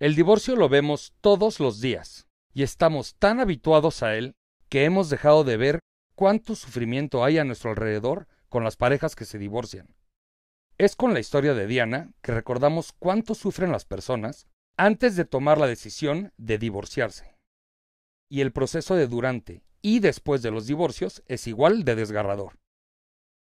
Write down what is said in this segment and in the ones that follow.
El divorcio lo vemos todos los días y estamos tan habituados a él que hemos dejado de ver cuánto sufrimiento hay a nuestro alrededor con las parejas que se divorcian. Es con la historia de Diana que recordamos cuánto sufren las personas antes de tomar la decisión de divorciarse. Y el proceso de durante y después de los divorcios es igual de desgarrador.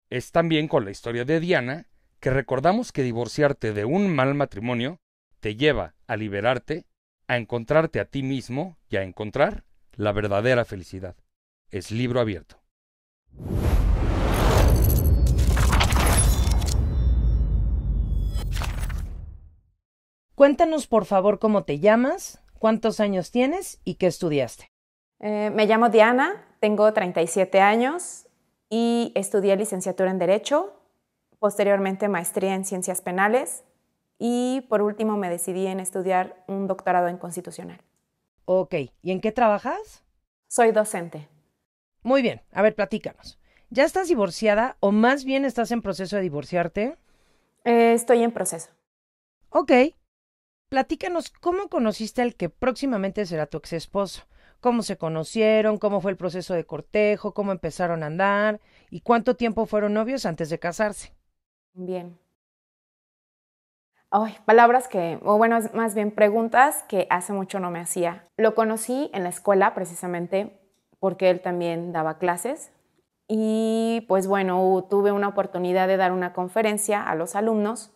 Es también con la historia de Diana que recordamos que divorciarte de un mal matrimonio te lleva a liberarte, a encontrarte a ti mismo y a encontrar la verdadera felicidad. Es libro abierto. Cuéntanos por favor cómo te llamas, cuántos años tienes y qué estudiaste. Eh, me llamo Diana, tengo 37 años y estudié licenciatura en Derecho, posteriormente maestría en Ciencias Penales y por último me decidí en estudiar un doctorado en constitucional. Ok, ¿y en qué trabajas? Soy docente. Muy bien, a ver, platícanos. ¿Ya estás divorciada o más bien estás en proceso de divorciarte? Eh, estoy en proceso. Ok. Platícanos cómo conociste al que próximamente será tu ex esposo. ¿Cómo se conocieron? ¿Cómo fue el proceso de cortejo? ¿Cómo empezaron a andar? ¿Y cuánto tiempo fueron novios antes de casarse? Bien. Ay, palabras que, o bueno, más bien preguntas que hace mucho no me hacía. Lo conocí en la escuela precisamente porque él también daba clases y pues bueno, tuve una oportunidad de dar una conferencia a los alumnos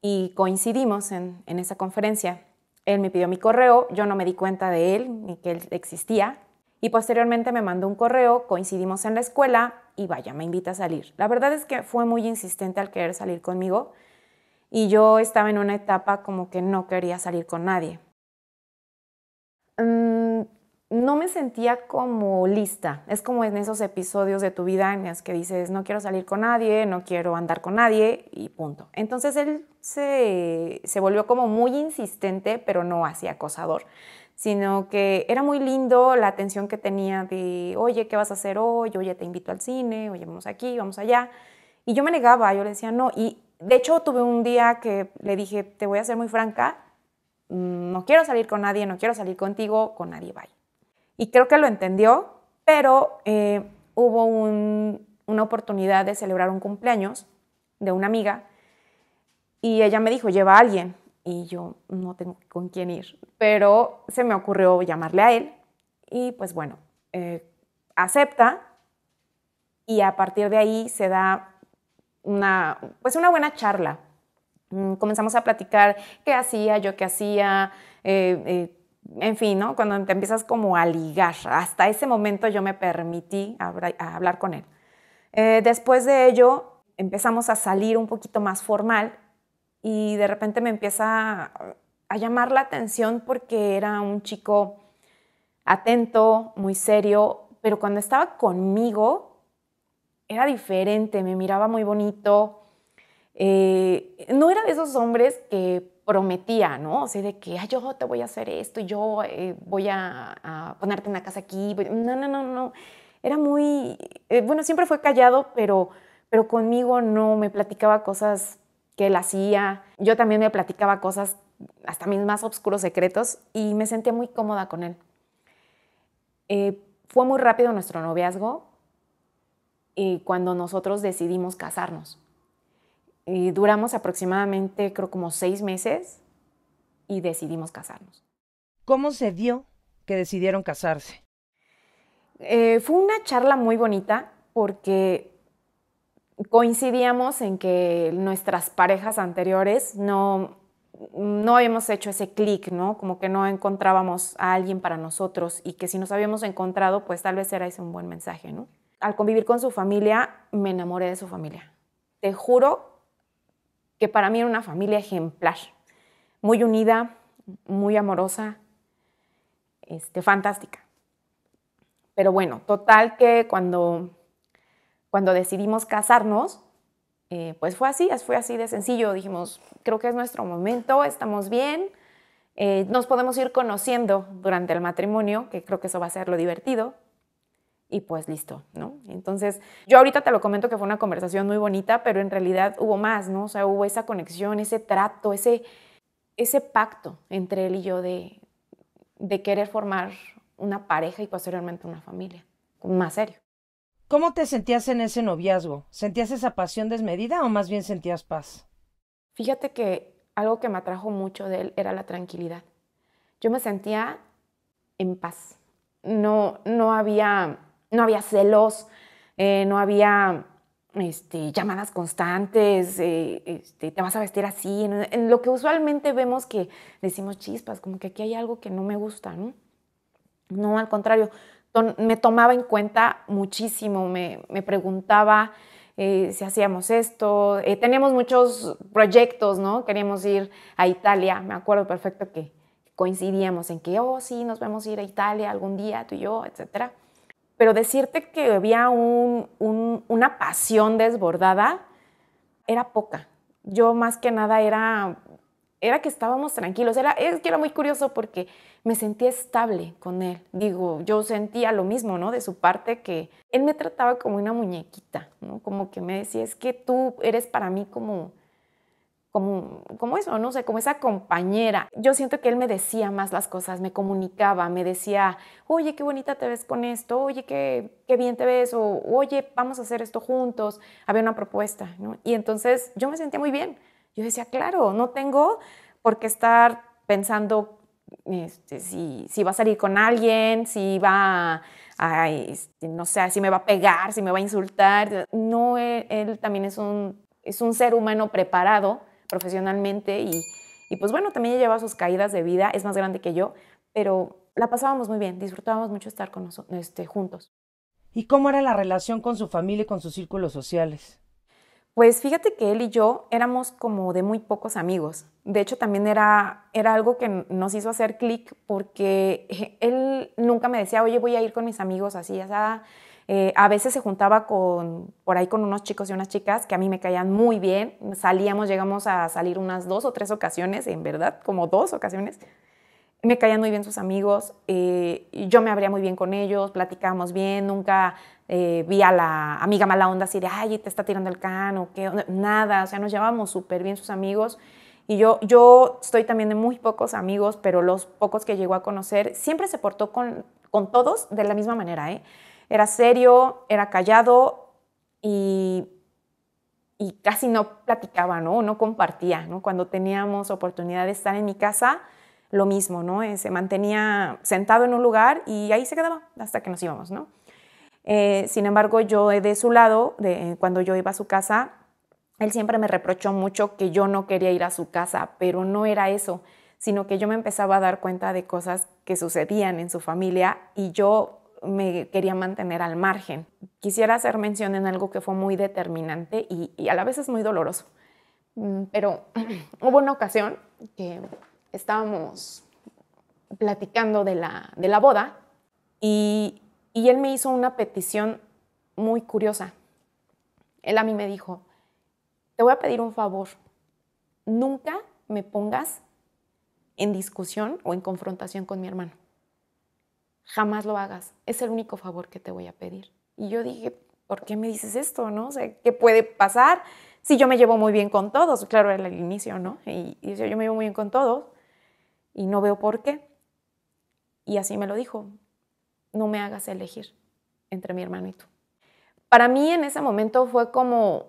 y coincidimos en esa conferencia. Él me pidió mi correo, yo no me di cuenta de él ni que él existía. Y posteriormente me mandó un correo, coincidimos en la escuela y vaya, me invita a salir. La verdad es que fue muy insistente al querer salir conmigo y yo estaba en una etapa como que no quería salir con nadie. Mm, no me sentía como lista. Es como en esos episodios de tu vida en los que dices, no quiero salir con nadie, no quiero andar con nadie y punto. Entonces él se, se volvió como muy insistente, pero no así acosador sino que era muy lindo la atención que tenía de, oye, ¿qué vas a hacer hoy? Oye, te invito al cine, oye, vamos aquí, vamos allá. Y yo me negaba, yo le decía no. Y de hecho, tuve un día que le dije, te voy a ser muy franca, mm, no quiero salir con nadie, no quiero salir contigo, con nadie, bye. Y creo que lo entendió, pero eh, hubo una oportunidad de celebrar un cumpleaños de una amiga y ella me dijo, lleva a alguien. Y yo no tengo con quién ir, pero se me ocurrió llamarle a él y pues bueno, eh, acepta y a partir de ahí se da una, pues una buena charla. Mm, comenzamos a platicar qué hacía, yo qué hacía, eh, eh, en fin, ¿no? Cuando te empiezas como a ligar. Hasta ese momento yo me permití hablar, con él. Eh, después de ello empezamos a salir un poquito más formal y de repente me empieza a llamar la atención porque era un chico atento, muy serio, pero cuando estaba conmigo era diferente, me miraba muy bonito. Eh, no era de esos hombres que prometía, ¿no? O sea, de que yo te voy a hacer esto, yo eh, voy a, ponerte en la casa aquí. No, no, no, no. Era muy, eh, bueno, siempre fue callado, pero, pero conmigo no me platicaba cosas que él hacía. Yo también me platicaba cosas, hasta mis más oscuros secretos, y me sentía muy cómoda con él. fue muy rápido nuestro noviazgo. Y cuando nosotros decidimos casarnos. Y duramos aproximadamente, creo, como seis meses y decidimos casarnos. ¿Cómo se dio que decidieron casarse? Eh, fue una charla muy bonita porque coincidíamos en que nuestras parejas anteriores no, no habíamos hecho ese clic, ¿no? Como que no encontrábamos a alguien para nosotros y que si nos habíamos encontrado, pues tal vez era ese un buen mensaje, ¿no? al convivir con su familia, me enamoré de su familia. Te juro que para mí era una familia ejemplar, muy unida, muy amorosa, este, fantástica. Pero bueno, total que cuando, cuando decidimos casarnos, eh, pues fue así, fue así de sencillo. Dijimos, creo que es nuestro momento, estamos bien, eh, nos podemos ir conociendo durante el matrimonio, que creo que eso va a ser lo divertido y pues listo, ¿no? Entonces, yo ahorita te lo comento que fue una conversación muy bonita, pero en realidad hubo más, ¿no? O sea, hubo esa conexión, ese trato, ese, ese pacto entre él y yo de, de querer formar una pareja y posteriormente una familia, más serio. ¿Cómo te sentías en ese noviazgo? ¿Sentías esa pasión desmedida o más bien sentías paz? Fíjate que algo que me atrajo mucho de él era la tranquilidad. Yo me sentía en paz. No, no había no había celos, eh, no había este, llamadas constantes, eh, este, te vas a vestir así, en, lo que usualmente vemos que decimos chispas, como que aquí hay algo que no me gusta, ¿no? No, al contrario, me tomaba en cuenta muchísimo, me, preguntaba eh, si hacíamos esto, teníamos muchos proyectos, ¿no? Queríamos ir a Italia, me acuerdo perfecto que coincidíamos en que, oh, sí, nos vamos a ir a Italia algún día, tú y yo, etcétera pero decirte que había una pasión desbordada era poca. Yo más que nada era, era que estábamos tranquilos. Era, es que era muy curioso porque me sentía estable con él. Digo, yo sentía lo mismo, ¿no? De su parte que él me trataba como una muñequita, ¿no? Como que me decía, es que tú eres para mí como como, eso, no sé, como esa compañera. Yo siento que él me decía más las cosas, me comunicaba, me decía, oye, qué bonita te ves con esto, oye, qué, bien te ves, o oye, vamos a hacer esto juntos, había una propuesta, ¿no? Y entonces yo me sentía muy bien. Yo decía, claro, no tengo por qué estar pensando este, si, va a salir con alguien, si va a, este, no sé, si me va a pegar, si me va a insultar. No, él, también es un, es un ser humano preparado profesionalmente y, pues bueno, también lleva sus caídas de vida, es más grande que yo, pero la pasábamos muy bien, disfrutábamos mucho estar con este, juntos. ¿Y cómo era la relación con su familia y con sus círculos sociales? Pues fíjate que él y yo éramos como de muy pocos amigos. De hecho, también era, era algo que nos hizo hacer clic porque eh, él nunca me decía, oye, voy a ir con mis amigos así, ya eh, a veces se juntaba con, por ahí con unos chicos y unas chicas que a mí me caían muy bien. Salíamos, llegamos a salir unas dos o tres ocasiones, en verdad, como dos ocasiones. Me caían muy bien sus amigos, eh, yo me abría muy bien con ellos, platicábamos bien, nunca eh, vi a la amiga mala onda así de, ay, te está tirando el cano, qué nada, o sea, nos llevábamos súper bien sus amigos. Y yo, yo estoy también de muy pocos amigos, pero los pocos que llegó a conocer, siempre se portó con, con todos de la misma manera, ¿eh? Era serio, era callado y, casi no platicaba, ¿no? No compartía, Cuando teníamos oportunidad de estar en mi casa, lo mismo, ¿no? Eh, se mantenía sentado en un lugar y ahí se quedaba hasta que nos íbamos, ¿no? Eh, sin embargo, yo de su lado, de, eh, cuando yo iba a su casa, él siempre me reprochó mucho que yo no quería ir a su casa, pero no era eso, sino que yo me empezaba a dar cuenta de cosas que sucedían en su familia y yo me quería mantener al margen. Quisiera hacer mención en algo que fue muy determinante y, a la vez es muy doloroso. Mm, pero hubo una ocasión que estábamos platicando de la, de la boda y, y él me hizo una petición muy curiosa. Él a mí me dijo, te voy a pedir un favor, nunca me pongas en discusión o en confrontación con mi hermano jamás lo hagas, es el único favor que te voy a pedir. Y yo dije, ¿por qué me dices esto? ¿No? ¿Qué puede pasar si yo me llevo muy bien con todos? Claro, era el inicio, ¿no? Y, yo, me llevo muy bien con todos y no veo por qué. Y así me lo dijo, no me hagas elegir entre mi hermano y tú. Para mí en ese momento fue como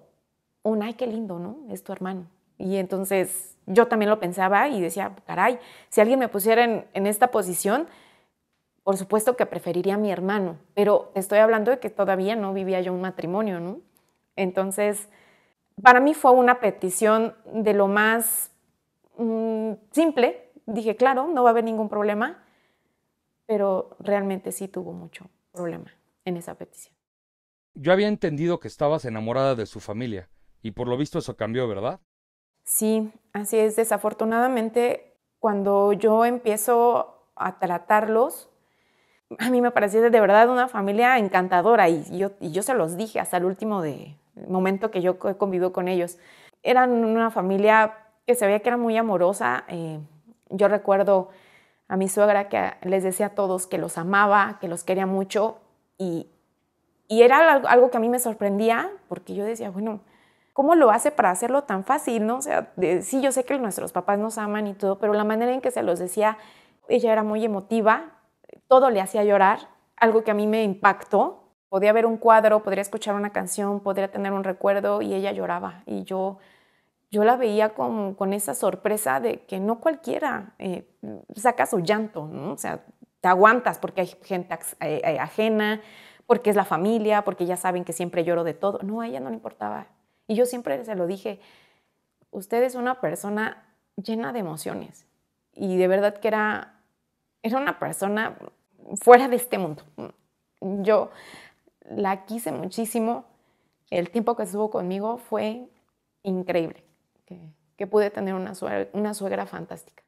un, ay, qué lindo, ¿no? Es tu hermano. Y entonces yo también lo pensaba y decía, caray, si alguien me pusiera en esta posición, por supuesto que preferiría a mi hermano, pero estoy hablando de que todavía no vivía yo un matrimonio, ¿no? Entonces, para mí fue una petición de lo más mm, simple. Dije, claro, no va a haber ningún problema, pero realmente sí tuvo mucho problema en esa petición. Yo había entendido que estabas enamorada de su familia y por lo visto eso cambió, ¿verdad? Sí, así es. Desafortunadamente, cuando yo empiezo a tratarlos, a mí me parecía de verdad una familia encantadora y yo, se los dije hasta el último de, momento que yo convivo con ellos. Eran una familia que se veía que era muy amorosa. Eh, yo recuerdo a mi suegra que les decía a todos que los amaba, que los quería mucho y, era algo que a mí me sorprendía porque yo decía, bueno, ¿cómo lo hace para hacerlo tan fácil? ¿no? O sea, sí, yo sé que nuestros papás nos aman y todo, pero la manera en que se los decía, ella era muy emotiva todo le hacía llorar, algo que a mí me impactó. Podía ver un cuadro, podría escuchar una canción, podría tener un recuerdo y ella lloraba. Y yo, yo la veía con, esa sorpresa de que no cualquiera eh, saca su llanto, ¿no? O sea, te aguantas porque hay gente eh, eh, ajena, porque es la familia, porque ya saben que siempre lloro de todo. No, a ella no le importaba. Y yo siempre se lo dije, usted es una persona llena de emociones. Y de verdad que era era una persona fuera de este mundo. Yo la quise muchísimo. El tiempo que estuvo conmigo fue increíble, que, pude tener una suegra, fantástica.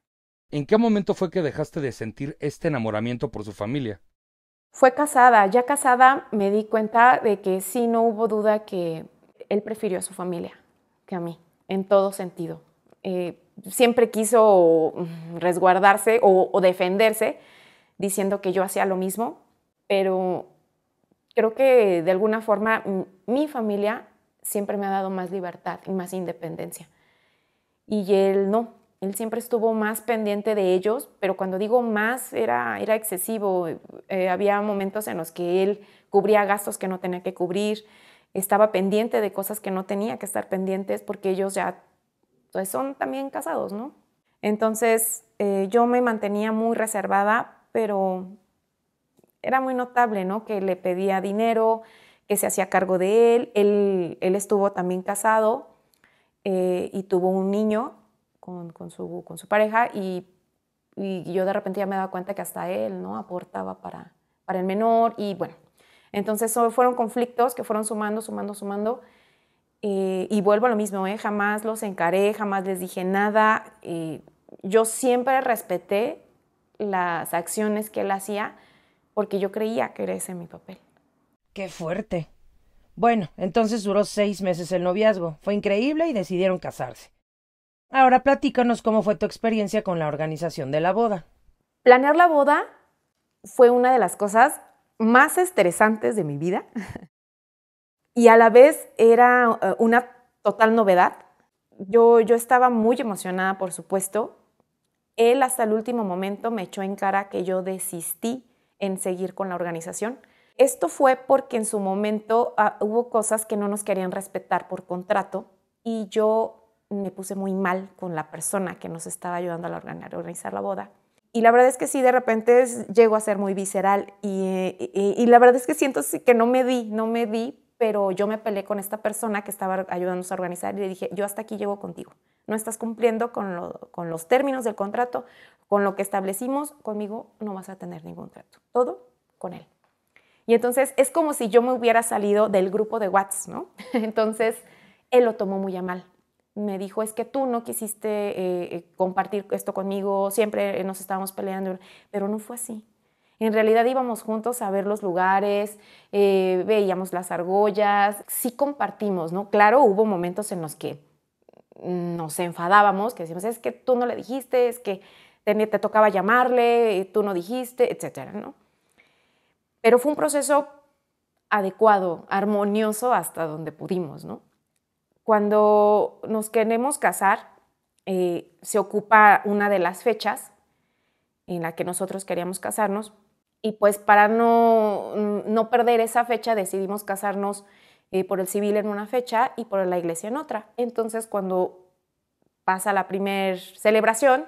¿En qué momento fue que dejaste de sentir este enamoramiento por su familia? Fue casada, ya casada me di cuenta de que sí, no hubo duda que él prefirió a su familia que a mí, en todo sentido. Eh, siempre quiso mm, resguardarse o, defenderse diciendo que yo hacía lo mismo, pero creo que de alguna forma mm, mi familia siempre me ha dado más libertad y más independencia. Y él no, él siempre estuvo más pendiente de ellos, pero cuando digo más era, era excesivo. Eh, había momentos en los que él cubría gastos que no tenía que cubrir, estaba pendiente de cosas que no tenía que estar pendientes porque ellos ya entonces son también casados, ¿no? Entonces eh, yo me mantenía muy reservada, pero era muy notable, ¿no? Que le pedía dinero, que se hacía cargo de él. Él, él estuvo también casado eh, y tuvo un niño con, su, con su, pareja y, y, yo de repente ya me daba cuenta que hasta él, ¿no? Aportaba para, para el menor y bueno. Entonces fueron conflictos que fueron sumando, sumando, sumando eh, y vuelvo a lo mismo, ¿eh? jamás los encaré, jamás les dije nada. Eh, yo siempre respeté las acciones que él hacía porque yo creía que era ese mi papel. Qué fuerte. Bueno, entonces duró seis meses el noviazgo. Fue increíble y decidieron casarse. Ahora platícanos cómo fue tu experiencia con la organización de la boda. Planear la boda fue una de las cosas más estresantes de mi vida y a la vez era eh, una total novedad. Yo, yo estaba muy emocionada, por supuesto. Él hasta el último momento me echó en cara que yo desistí en seguir con la organización. Esto fue porque en su momento ah, hubo cosas que no nos querían respetar por contrato y yo me puse muy mal con la persona que nos estaba ayudando a organizar la boda. Y la verdad es que sí, de repente llego a ser muy visceral y eh, la verdad es que siento que no me di, no me di pero yo me peleé con esta persona que estaba ayudándonos a organizar y le dije, yo hasta aquí llego contigo. No estás cumpliendo con, los términos del contrato, con lo que establecimos, conmigo no vas a tener ningún trato. Todo con él. Y entonces es como si yo me hubiera salido del grupo de WhatsApp, ¿no? Entonces él lo tomó muy a mal. Me dijo, es que tú no quisiste eh, eh, compartir esto conmigo, siempre nos estábamos peleando, pero no fue así. En realidad íbamos juntos a ver los lugares, eh, veíamos las argollas, sí compartimos, ¿no? Claro, hubo momentos en los que nos enfadábamos, que decíamos, es que tú no le dijiste, es que te, te tocaba llamarle, tú no dijiste, etcétera, ¿no? Pero fue un proceso adecuado, armonioso hasta donde pudimos, ¿no? Cuando nos queremos casar, eh, se ocupa una de las fechas en la que nosotros queríamos casarnos y pues para no, no perder esa fecha decidimos casarnos eh, por el civil en una fecha y por la iglesia en otra. Entonces cuando pasa la primer celebración,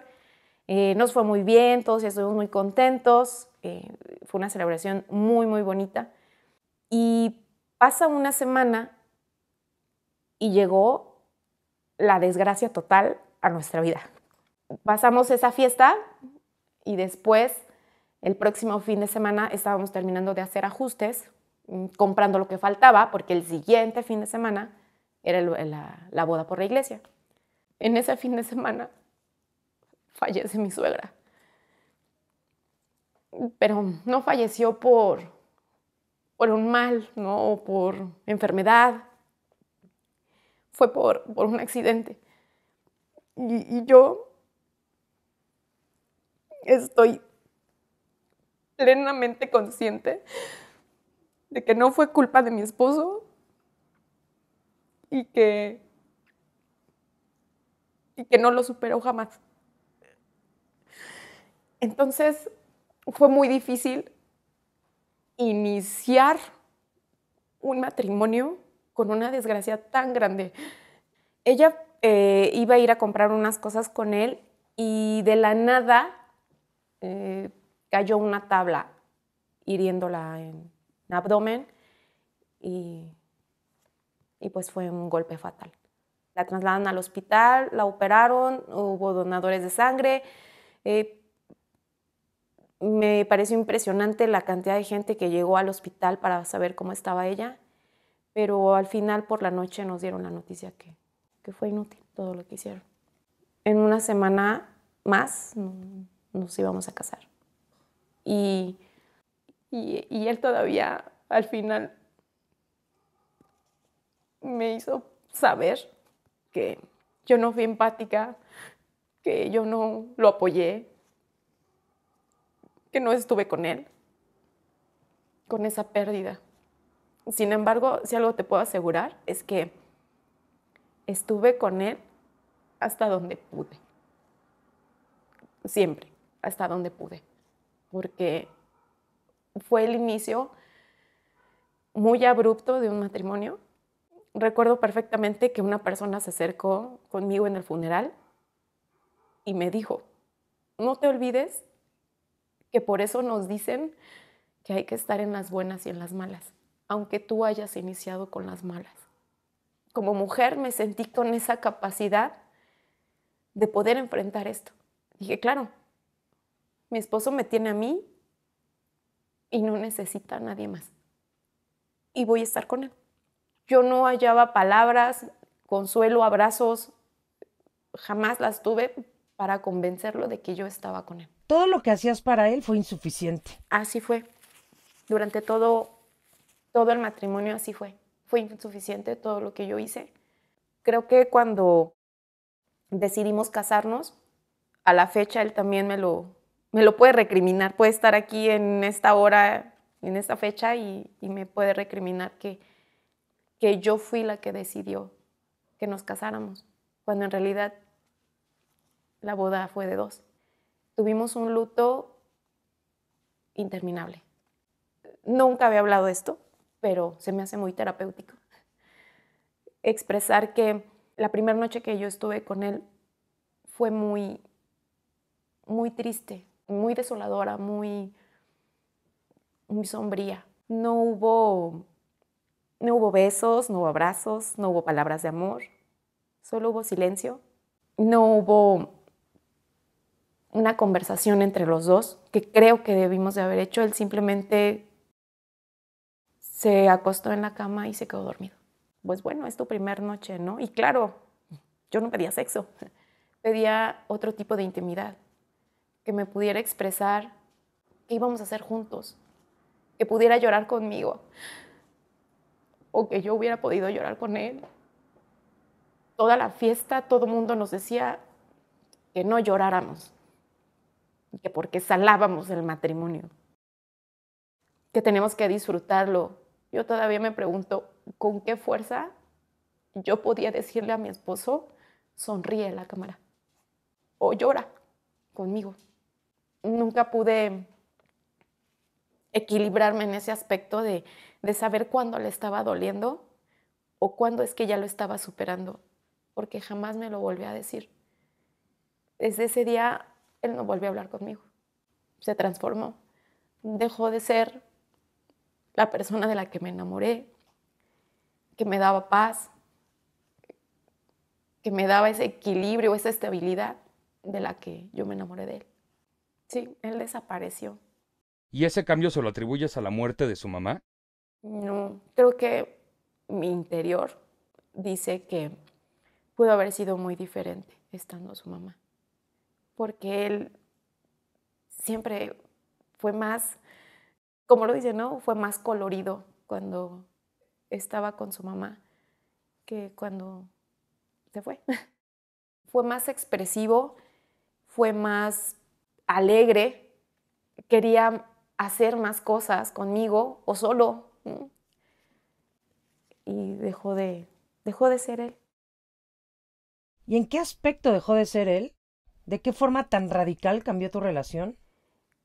eh, nos fue muy bien, todos estuvimos muy contentos, eh, fue una celebración muy, muy bonita. Y pasa una semana y llegó la desgracia total a nuestra vida. Pasamos esa fiesta y después el próximo fin de semana estábamos terminando de hacer ajustes, mm, comprando lo que faltaba, porque el siguiente fin de semana era la, boda por la iglesia. En ese fin de semana fallece mi suegra. Pero no falleció por, por un mal, ¿no? por enfermedad. Fue por, un accidente. y yo estoy plenamente consciente de que no fue culpa de mi esposo y que, y que no lo superó jamás. Entonces fue muy difícil iniciar un matrimonio con una desgracia tan grande. Ella eh, iba a ir a comprar unas cosas con él y de la nada eh, cayó una tabla hiriéndola en el abdomen y, y pues fue un golpe fatal. La trasladan al hospital, la operaron, hubo donadores de sangre. Eh, me pareció impresionante la cantidad de gente que llegó al hospital para saber cómo estaba ella, pero al final por la noche nos dieron la noticia que, que fue inútil todo lo que hicieron. En una semana más nos íbamos a casar y, él todavía al final me hizo saber que yo no fui empática, que yo no lo apoyé, que no estuve con él, con esa pérdida. Sin embargo, si algo te puedo asegurar es que estuve con él hasta donde pude. Siempre, hasta donde pude porque fue el inicio muy abrupto de un matrimonio. Recuerdo perfectamente que una persona se acercó conmigo en el funeral y me dijo, no te olvides que por eso nos dicen que hay que estar en las buenas y en las malas, aunque tú hayas iniciado con las malas. Como mujer me sentí con esa capacidad de poder enfrentar esto. Dije, claro, mi esposo me tiene a mí y no necesita a nadie más. Y voy a estar con él. Yo no hallaba palabras, consuelo, abrazos, jamás las tuve para convencerlo de que yo estaba con él. Todo lo que hacías para él fue insuficiente. Así fue. Durante todo, todo el matrimonio así fue. Fue insuficiente todo lo que yo hice. Creo que cuando decidimos casarnos, a la fecha él también me lo, me lo puede recriminar, puede estar aquí en esta hora, en esta fecha y, me puede recriminar que, que yo fui la que decidió que nos casáramos, cuando en realidad la boda fue de dos. Tuvimos un luto interminable. Nunca había hablado de esto, pero se me hace muy terapéutico. Expresar que la primera noche que yo estuve con él fue muy, muy triste, muy desoladora, muy, muy sombría. No hubo, no hubo besos, no hubo abrazos, no hubo palabras de amor, solo hubo silencio. No hubo una conversación entre los dos que creo que debimos de haber hecho. Él simplemente se acostó en la cama y se quedó dormido. Pues bueno, es tu primer noche, ¿no? Y claro, yo no pedía sexo, pedía otro tipo de intimidad que me pudiera expresar qué íbamos a hacer juntos, que pudiera llorar conmigo o que yo hubiera podido llorar con él. Toda la fiesta, todo el mundo nos decía que no lloráramos, que porque salábamos el matrimonio, que tenemos que disfrutarlo. Yo todavía me pregunto, ¿con qué fuerza yo podía decirle a mi esposo, sonríe a la cámara o llora conmigo? nunca pude equilibrarme en ese aspecto de, de saber cuándo le estaba doliendo o cuándo es que ya lo estaba superando, porque jamás me lo volvió a decir. Desde ese día él no volvió a hablar conmigo, se transformó, dejó de ser la persona de la que me enamoré, que me daba paz, que me daba ese equilibrio, esa estabilidad de la que yo me enamoré de él. Sí, él desapareció. ¿Y ese cambio se lo atribuyes a la muerte de su mamá? No, creo que mi interior dice que pudo haber sido muy diferente estando su mamá, porque él siempre fue más, como lo dice, ¿no? Fue más colorido cuando estaba con su mamá que cuando se fue. fue más expresivo, fue más alegre, quería hacer más cosas conmigo o solo. Y dejó de, ser él. ¿Y en qué aspecto dejó de ser él? ¿De qué forma tan radical cambió tu relación?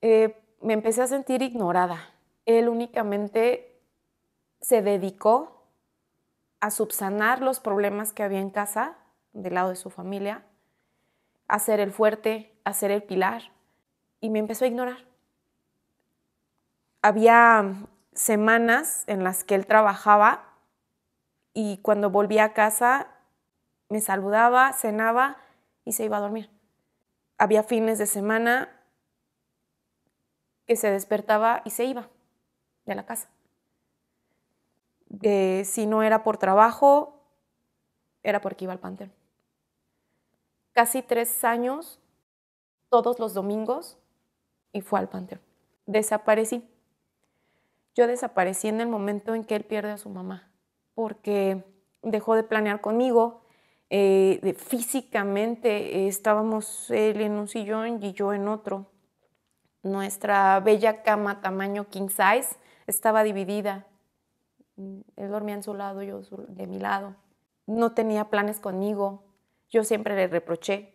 Eh, me empecé a sentir ignorada. Él únicamente se dedicó a subsanar los problemas que había en casa, del lado de su familia, a ser el fuerte, a ser el pilar, y me empezó a ignorar. Había semanas en las que él trabajaba y cuando volvía a casa me saludaba, cenaba y se iba a dormir. Había fines de semana que se despertaba y se iba de la casa. Eh, si no era por trabajo, era porque iba al panteón. Casi tres años, todos los domingos, y fue al panteón. Desaparecí. Yo desaparecí en el momento en que él pierde a su mamá, porque dejó de planear conmigo. Eh, físicamente estábamos él en un sillón y yo en otro. Nuestra bella cama tamaño king size estaba dividida. Él dormía en su lado, yo de mi lado. No tenía planes conmigo. Yo siempre le reproché,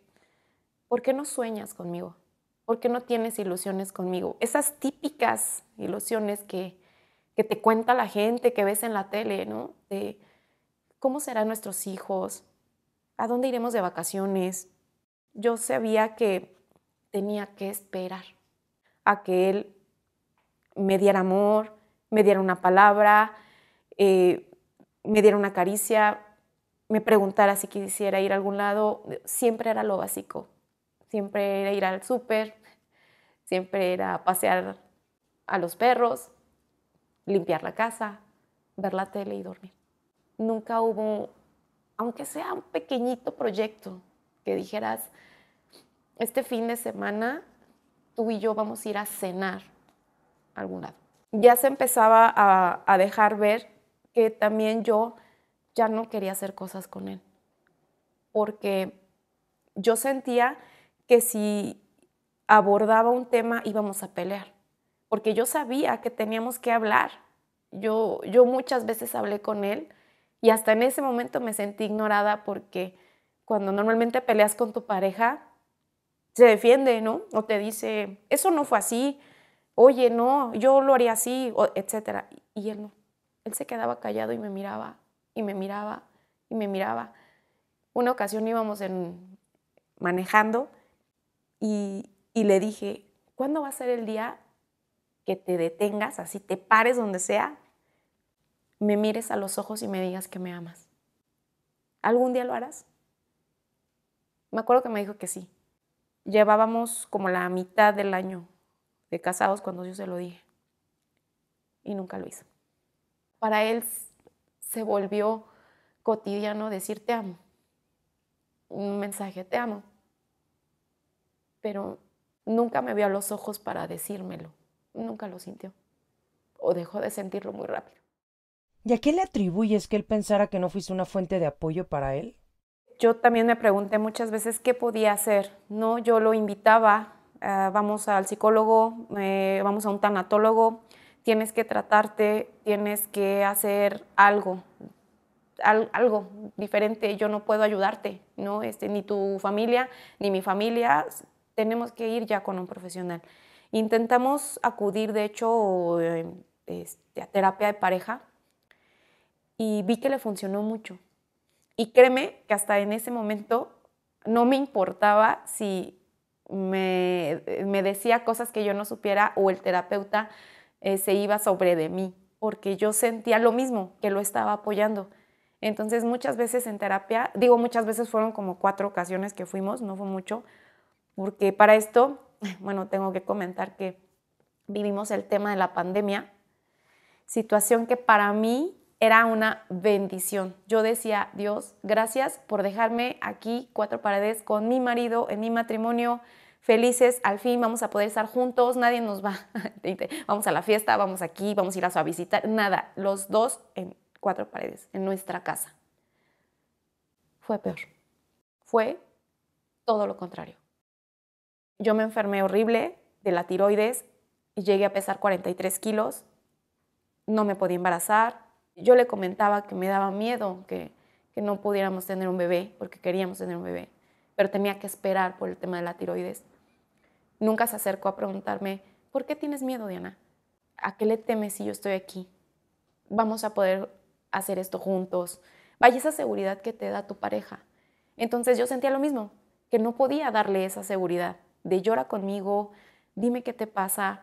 ¿por qué no sueñas conmigo? ¿Por qué no tienes ilusiones conmigo? Esas típicas ilusiones que, te cuenta la gente, que ves en la tele, ¿no? De cómo serán nuestros hijos, a dónde iremos de vacaciones. Yo sabía que tenía que esperar a que él me diera amor, me diera una palabra, eh, me diera una caricia, me preguntara si quisiera ir a algún lado. Siempre era lo básico. Siempre era ir al súper, Siempre era pasear a los perros, limpiar la casa, ver la tele y dormir. Nunca hubo, aunque sea un pequeñito proyecto, que dijeras, este fin de semana tú y yo vamos a ir a cenar a algún lado. Ya se empezaba a, a dejar ver que también yo ya no quería hacer cosas con él, porque yo sentía que si abordaba un tema íbamos a pelear, porque yo sabía que teníamos que hablar. Yo, yo muchas veces hablé con él y hasta en ese momento me sentí ignorada porque cuando normalmente peleas con tu pareja, se defiende, ¿no? O te dice, eso no fue así, oye, no, yo lo haría así, etc. Y él no. Él se quedaba callado y me miraba, y me miraba, y me miraba. Una ocasión íbamos en, manejando y y le dije, ¿cuándo va a ser el día que te detengas, así te pares donde sea, me mires a los ojos y me digas que me amas? ¿Algún día lo harás? Me acuerdo que me dijo que sí. Llevábamos como la mitad del año de casados cuando yo se lo dije. Y nunca lo hizo. Para él se volvió cotidiano decir te amo. Un mensaje, te amo. Pero Nunca me vio a los ojos para decírmelo. Nunca lo sintió. O dejó de sentirlo muy rápido. ¿Y a qué le atribuyes que él pensara que no fuiste una fuente de apoyo para él? Yo también me pregunté muchas veces qué podía hacer. No, yo lo invitaba, eh, vamos al psicólogo, eh, vamos a un tanatólogo, tienes que tratarte, tienes que hacer algo, algo diferente. Yo no puedo ayudarte, no, este, ni tu familia, ni mi familia tenemos que ir ya con un profesional. Intentamos acudir, de hecho, eh, a terapia de pareja y vi que le funcionó mucho. Y créeme que hasta en ese momento no me importaba si me, decía cosas que yo no supiera o el terapeuta eh, se iba sobre de mí, porque yo sentía lo mismo, que lo estaba apoyando. Entonces muchas veces en terapia, digo muchas veces fueron como cuatro ocasiones que fuimos, no fue mucho, porque para esto, bueno, tengo que comentar que vivimos el tema de la pandemia, situación que para mí era una bendición. Yo decía, Dios, gracias por dejarme aquí cuatro paredes con mi marido, en mi matrimonio, felices, al fin vamos a poder estar juntos, nadie nos va, vamos a la fiesta, vamos aquí, vamos a ir a su visita, nada, los dos en cuatro paredes, en nuestra casa. Fue peor, fue todo lo contrario yo me enfermé horrible de la tiroides, y llegué a pesar 43 kilos, no me podía embarazar. Yo le comentaba que me daba miedo que, que no pudiéramos tener un bebé, porque queríamos tener un bebé, pero tenía que esperar por el tema de la tiroides. Nunca se acercó a preguntarme, ¿por qué tienes miedo, Diana? ¿A qué le temes si yo estoy aquí? Vamos a poder hacer esto juntos. Vaya esa seguridad que te da tu pareja. Entonces yo sentía lo mismo, que no podía darle esa seguridad de llora conmigo, dime qué te pasa,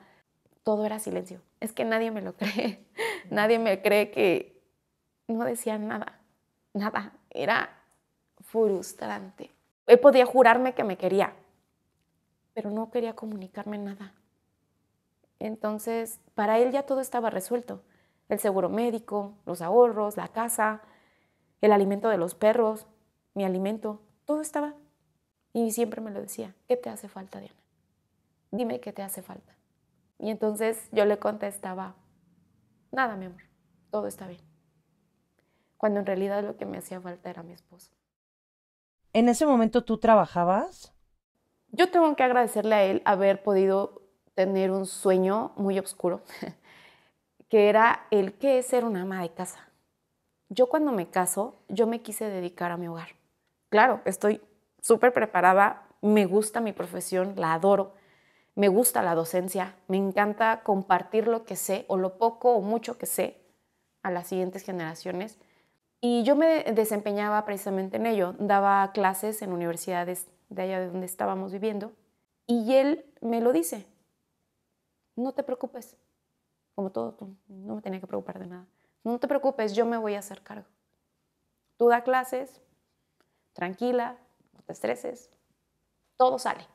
todo era silencio. Es que nadie me lo cree, nadie me cree que no decía nada, nada, era frustrante. Él eh, podía jurarme que me quería, pero no quería comunicarme nada. Entonces, para él ya todo estaba resuelto. El seguro médico, los ahorros, la casa, el alimento de los perros, mi alimento, todo estaba y siempre me lo decía, ¿qué te hace falta, Diana? Dime qué te hace falta. Y entonces yo le contestaba, nada, mi amor, todo está bien. Cuando en realidad lo que me hacía falta era mi esposo. ¿En ese momento tú trabajabas? Yo tengo que agradecerle a él haber podido tener un sueño muy oscuro, que era el que es ser una ama de casa. Yo cuando me caso, yo me quise dedicar a mi hogar. Claro, estoy súper preparada, me gusta mi profesión, la adoro, me gusta la docencia, me encanta compartir lo que sé o lo poco o mucho que sé a las siguientes generaciones. Y yo me desempeñaba precisamente en ello, daba clases en universidades de allá de donde estábamos viviendo y él me lo dice, no te preocupes, como todo, no me tenía que preocupar de nada, no te preocupes, yo me voy a hacer cargo. Tú da clases, tranquila, estreses, todo sale.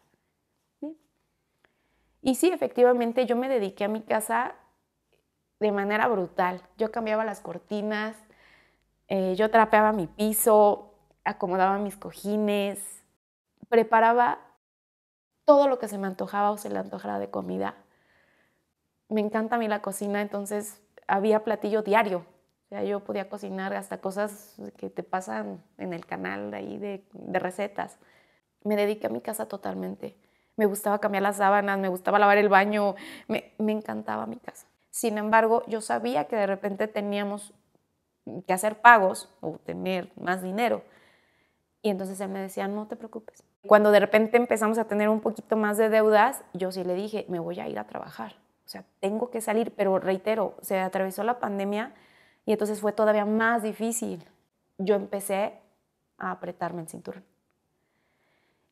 Y sí, efectivamente, yo me dediqué a mi casa de manera brutal. Yo cambiaba las cortinas, eh, yo trapeaba mi piso, acomodaba mis cojines, preparaba todo lo que se me antojaba o se le antojara de comida. Me encanta a mí la cocina, entonces había platillo diario sea, yo podía cocinar hasta cosas que te pasan en el canal de ahí de, recetas. Me dediqué a mi casa totalmente. Me gustaba cambiar las sábanas, me gustaba lavar el baño, me, me encantaba mi casa. Sin embargo, yo sabía que de repente teníamos que hacer pagos o tener más dinero. Y entonces él me decía, no te preocupes. Cuando de repente empezamos a tener un poquito más de deudas, yo sí le dije, me voy a ir a trabajar. O sea, tengo que salir, pero reitero, se atravesó la pandemia y entonces fue todavía más difícil. Yo empecé a apretarme el cinturón.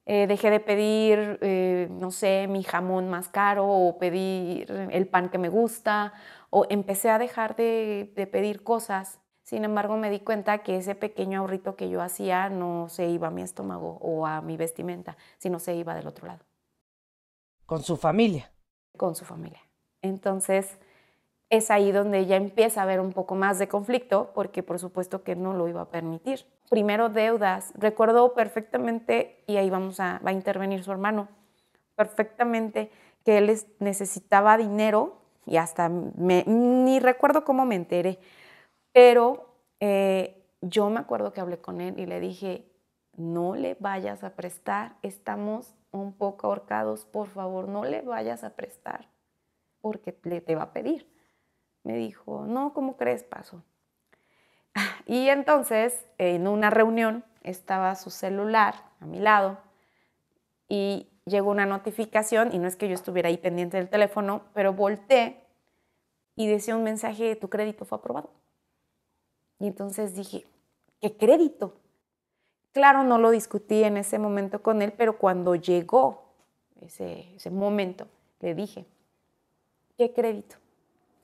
Eh, dejé de pedir, eh, no sé, mi jamón más caro o pedir el pan que me gusta o empecé a dejar de, de, pedir cosas. Sin embargo, me di cuenta que ese pequeño ahorrito que yo hacía no se iba a mi estómago o a mi vestimenta, sino se iba del otro lado. ¿Con su familia? Con su familia. Entonces, es ahí donde ya empieza a haber un poco más de conflicto, porque por supuesto que no lo iba a permitir. Primero deudas, recuerdo perfectamente, y ahí vamos a, va a intervenir su hermano, perfectamente que él necesitaba dinero y hasta me, ni recuerdo cómo me enteré, pero eh, yo me acuerdo que hablé con él y le dije, no le vayas a prestar, estamos un poco ahorcados, por favor, no le vayas a prestar, porque le te va a pedir. Me dijo, no, ¿cómo crees? Pasó. Y entonces, en una reunión, estaba su celular a mi lado y llegó una notificación, y no es que yo estuviera ahí pendiente del teléfono, pero volteé y decía un mensaje, tu crédito fue aprobado. Y entonces dije, ¿qué crédito? Claro, no lo discutí en ese momento con él, pero cuando llegó ese, ese momento, le dije, ¿qué crédito?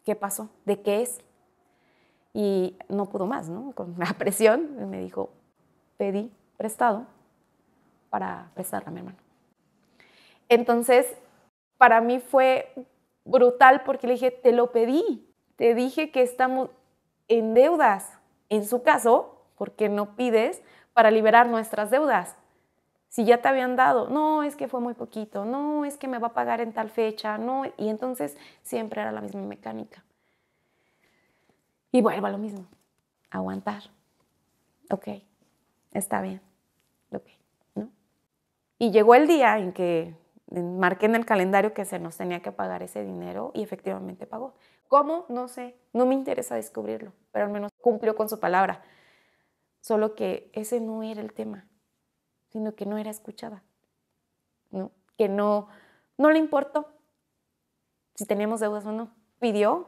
¿qué pasó? ¿De qué es? Y no pudo más, ¿no? Con la presión me dijo, pedí prestado para prestarla a mi hermano. Entonces, para mí fue brutal porque le dije, te lo pedí, te dije que estamos en deudas, en su caso, porque no pides para liberar nuestras deudas si ya te habían dado, no, es que fue muy poquito, no, es que me va a pagar en tal fecha, no, y entonces siempre era la misma mecánica. Y vuelvo a lo mismo, aguantar. Ok, está bien, ¿no? Y llegó el día en que marqué en el calendario que se nos tenía que pagar ese dinero y efectivamente pagó. ¿Cómo? No sé, no me interesa descubrirlo, pero al menos cumplió con su palabra. Solo que ese no era el tema sino que no era escuchada, que no, no le importó si teníamos deudas o no. Pidió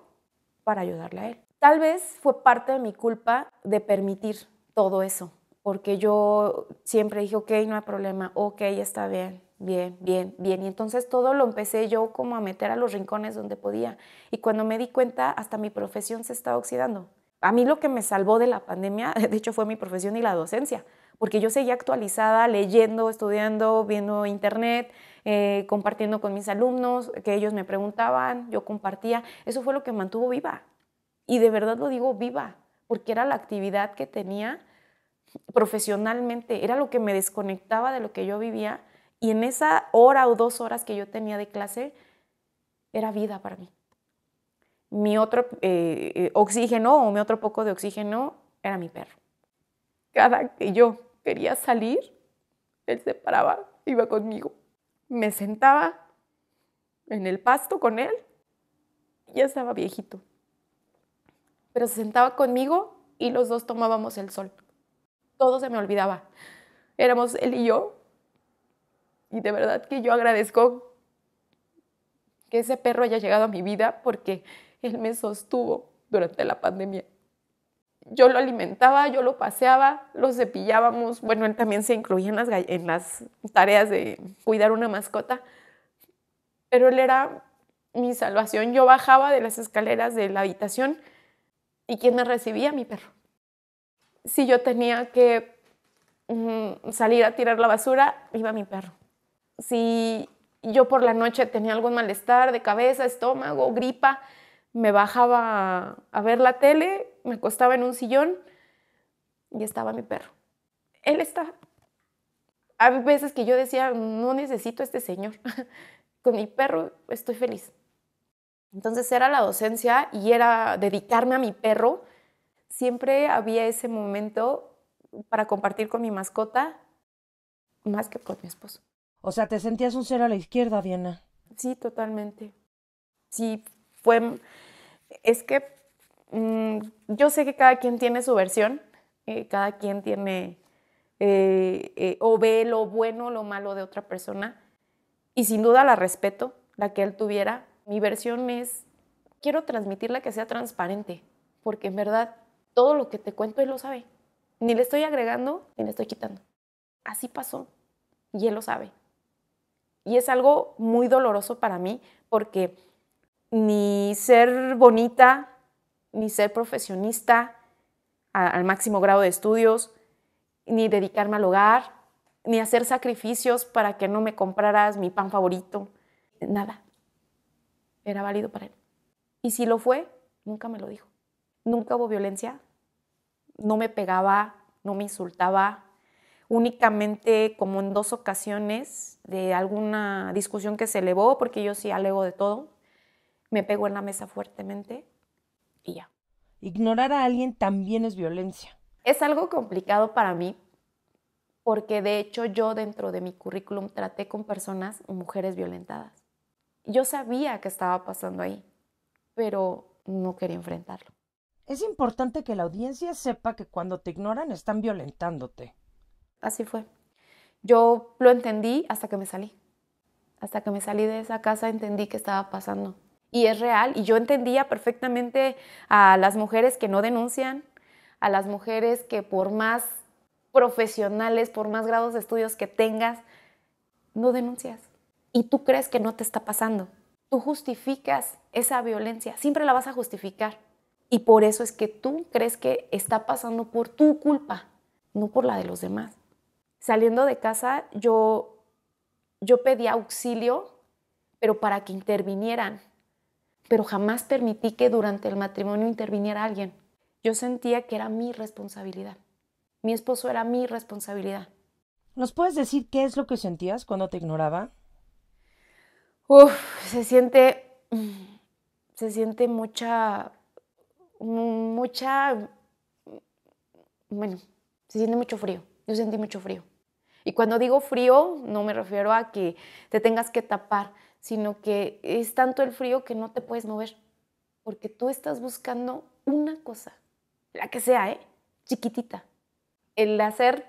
para ayudarle a él. Tal vez fue parte de mi culpa de permitir todo eso, porque yo siempre dije, ok, no hay problema, ok, está bien, bien, bien, bien. Y entonces todo lo empecé yo como a meter a los rincones donde podía. Y cuando me di cuenta, hasta mi profesión se estaba oxidando. A mí lo que me salvó de la pandemia, de hecho, fue mi profesión y la docencia porque yo seguía actualizada leyendo, estudiando, viendo internet, eh, compartiendo con mis alumnos, que ellos me preguntaban, yo compartía. Eso fue lo que mantuvo viva. Y de verdad lo digo viva, porque era la actividad que tenía profesionalmente, era lo que me desconectaba de lo que yo vivía. Y en esa hora o dos horas que yo tenía de clase, era vida para mí. Mi otro eh, eh, oxígeno o mi otro poco de oxígeno era mi perro. Cada que yo quería salir, él se paraba, iba conmigo. Me sentaba en el pasto con él, ya estaba viejito, pero se sentaba conmigo y los dos tomábamos el sol. Todo se me olvidaba. Éramos él y yo. Y de verdad que yo agradezco que ese perro haya llegado a mi vida porque él me sostuvo durante la pandemia yo lo alimentaba, yo lo paseaba, lo cepillábamos, bueno, él también se incluía en las, tareas de cuidar una mascota, pero él era mi salvación. Yo bajaba de las escaleras de la habitación y quien me recibía, mi perro. Si yo tenía que mm, salir a tirar la basura, iba mi perro. Si yo por la noche tenía algún malestar de cabeza, estómago, gripa, me bajaba a ver la tele me acostaba en un sillón y estaba mi perro. Él está. Hay veces que yo decía, no necesito a este señor. Con mi perro estoy feliz. Entonces era la docencia y era dedicarme a mi perro. Siempre había ese momento para compartir con mi mascota más que con mi esposo. O sea, te sentías un cero a la izquierda, Diana. Sí, totalmente. Sí, fue... Es que Mm, yo sé que cada quien tiene su versión, eh, cada quien tiene eh, eh, o ve lo bueno o lo malo de otra persona y sin duda la respeto, la que él tuviera. Mi versión es, quiero transmitirla que sea transparente, porque en verdad todo lo que te cuento él lo sabe. Ni le estoy agregando ni le estoy quitando. Así pasó y él lo sabe. Y es algo muy doloroso para mí porque ni ser bonita, ni ser profesionista al máximo grado de estudios, ni dedicarme al hogar, ni hacer sacrificios para que no me compraras mi pan favorito, nada. Era válido para él. Y si lo fue, nunca me lo dijo. Nunca hubo violencia, no me pegaba, no me insultaba, únicamente como en dos ocasiones de alguna discusión que se elevó, porque yo sí alego de todo, me pegó en la mesa fuertemente Ignorar a alguien también es violencia. Es algo complicado para mí porque de hecho yo dentro de mi currículum traté con personas, mujeres violentadas. Yo sabía que estaba pasando ahí, pero no quería enfrentarlo. Es importante que la audiencia sepa que cuando te ignoran están violentándote. Así fue. Yo lo entendí hasta que me salí. Hasta que me salí de esa casa entendí que estaba pasando. Y es real. Y yo entendía perfectamente a las mujeres que no denuncian, a las mujeres que por más profesionales, por más grados de estudios que tengas, no denuncias. Y tú crees que no te está pasando. Tú justificas esa violencia, siempre la vas a justificar. Y por eso es que tú crees que está pasando por tu culpa, no por la de los demás. Saliendo de casa, yo, yo pedí auxilio, pero para que intervinieran, pero jamás permití que durante el matrimonio interviniera alguien. Yo sentía que era mi responsabilidad. Mi esposo era mi responsabilidad. ¿Nos puedes decir qué es lo que sentías cuando te ignoraba? Uf, se siente se siente mucha mucha bueno, se siente mucho frío. Yo sentí mucho frío. Y cuando digo frío, no me refiero a que te tengas que tapar, sino que es tanto el frío que no te puedes mover, porque tú estás buscando una cosa, la que sea, ¿eh? chiquitita. El hacer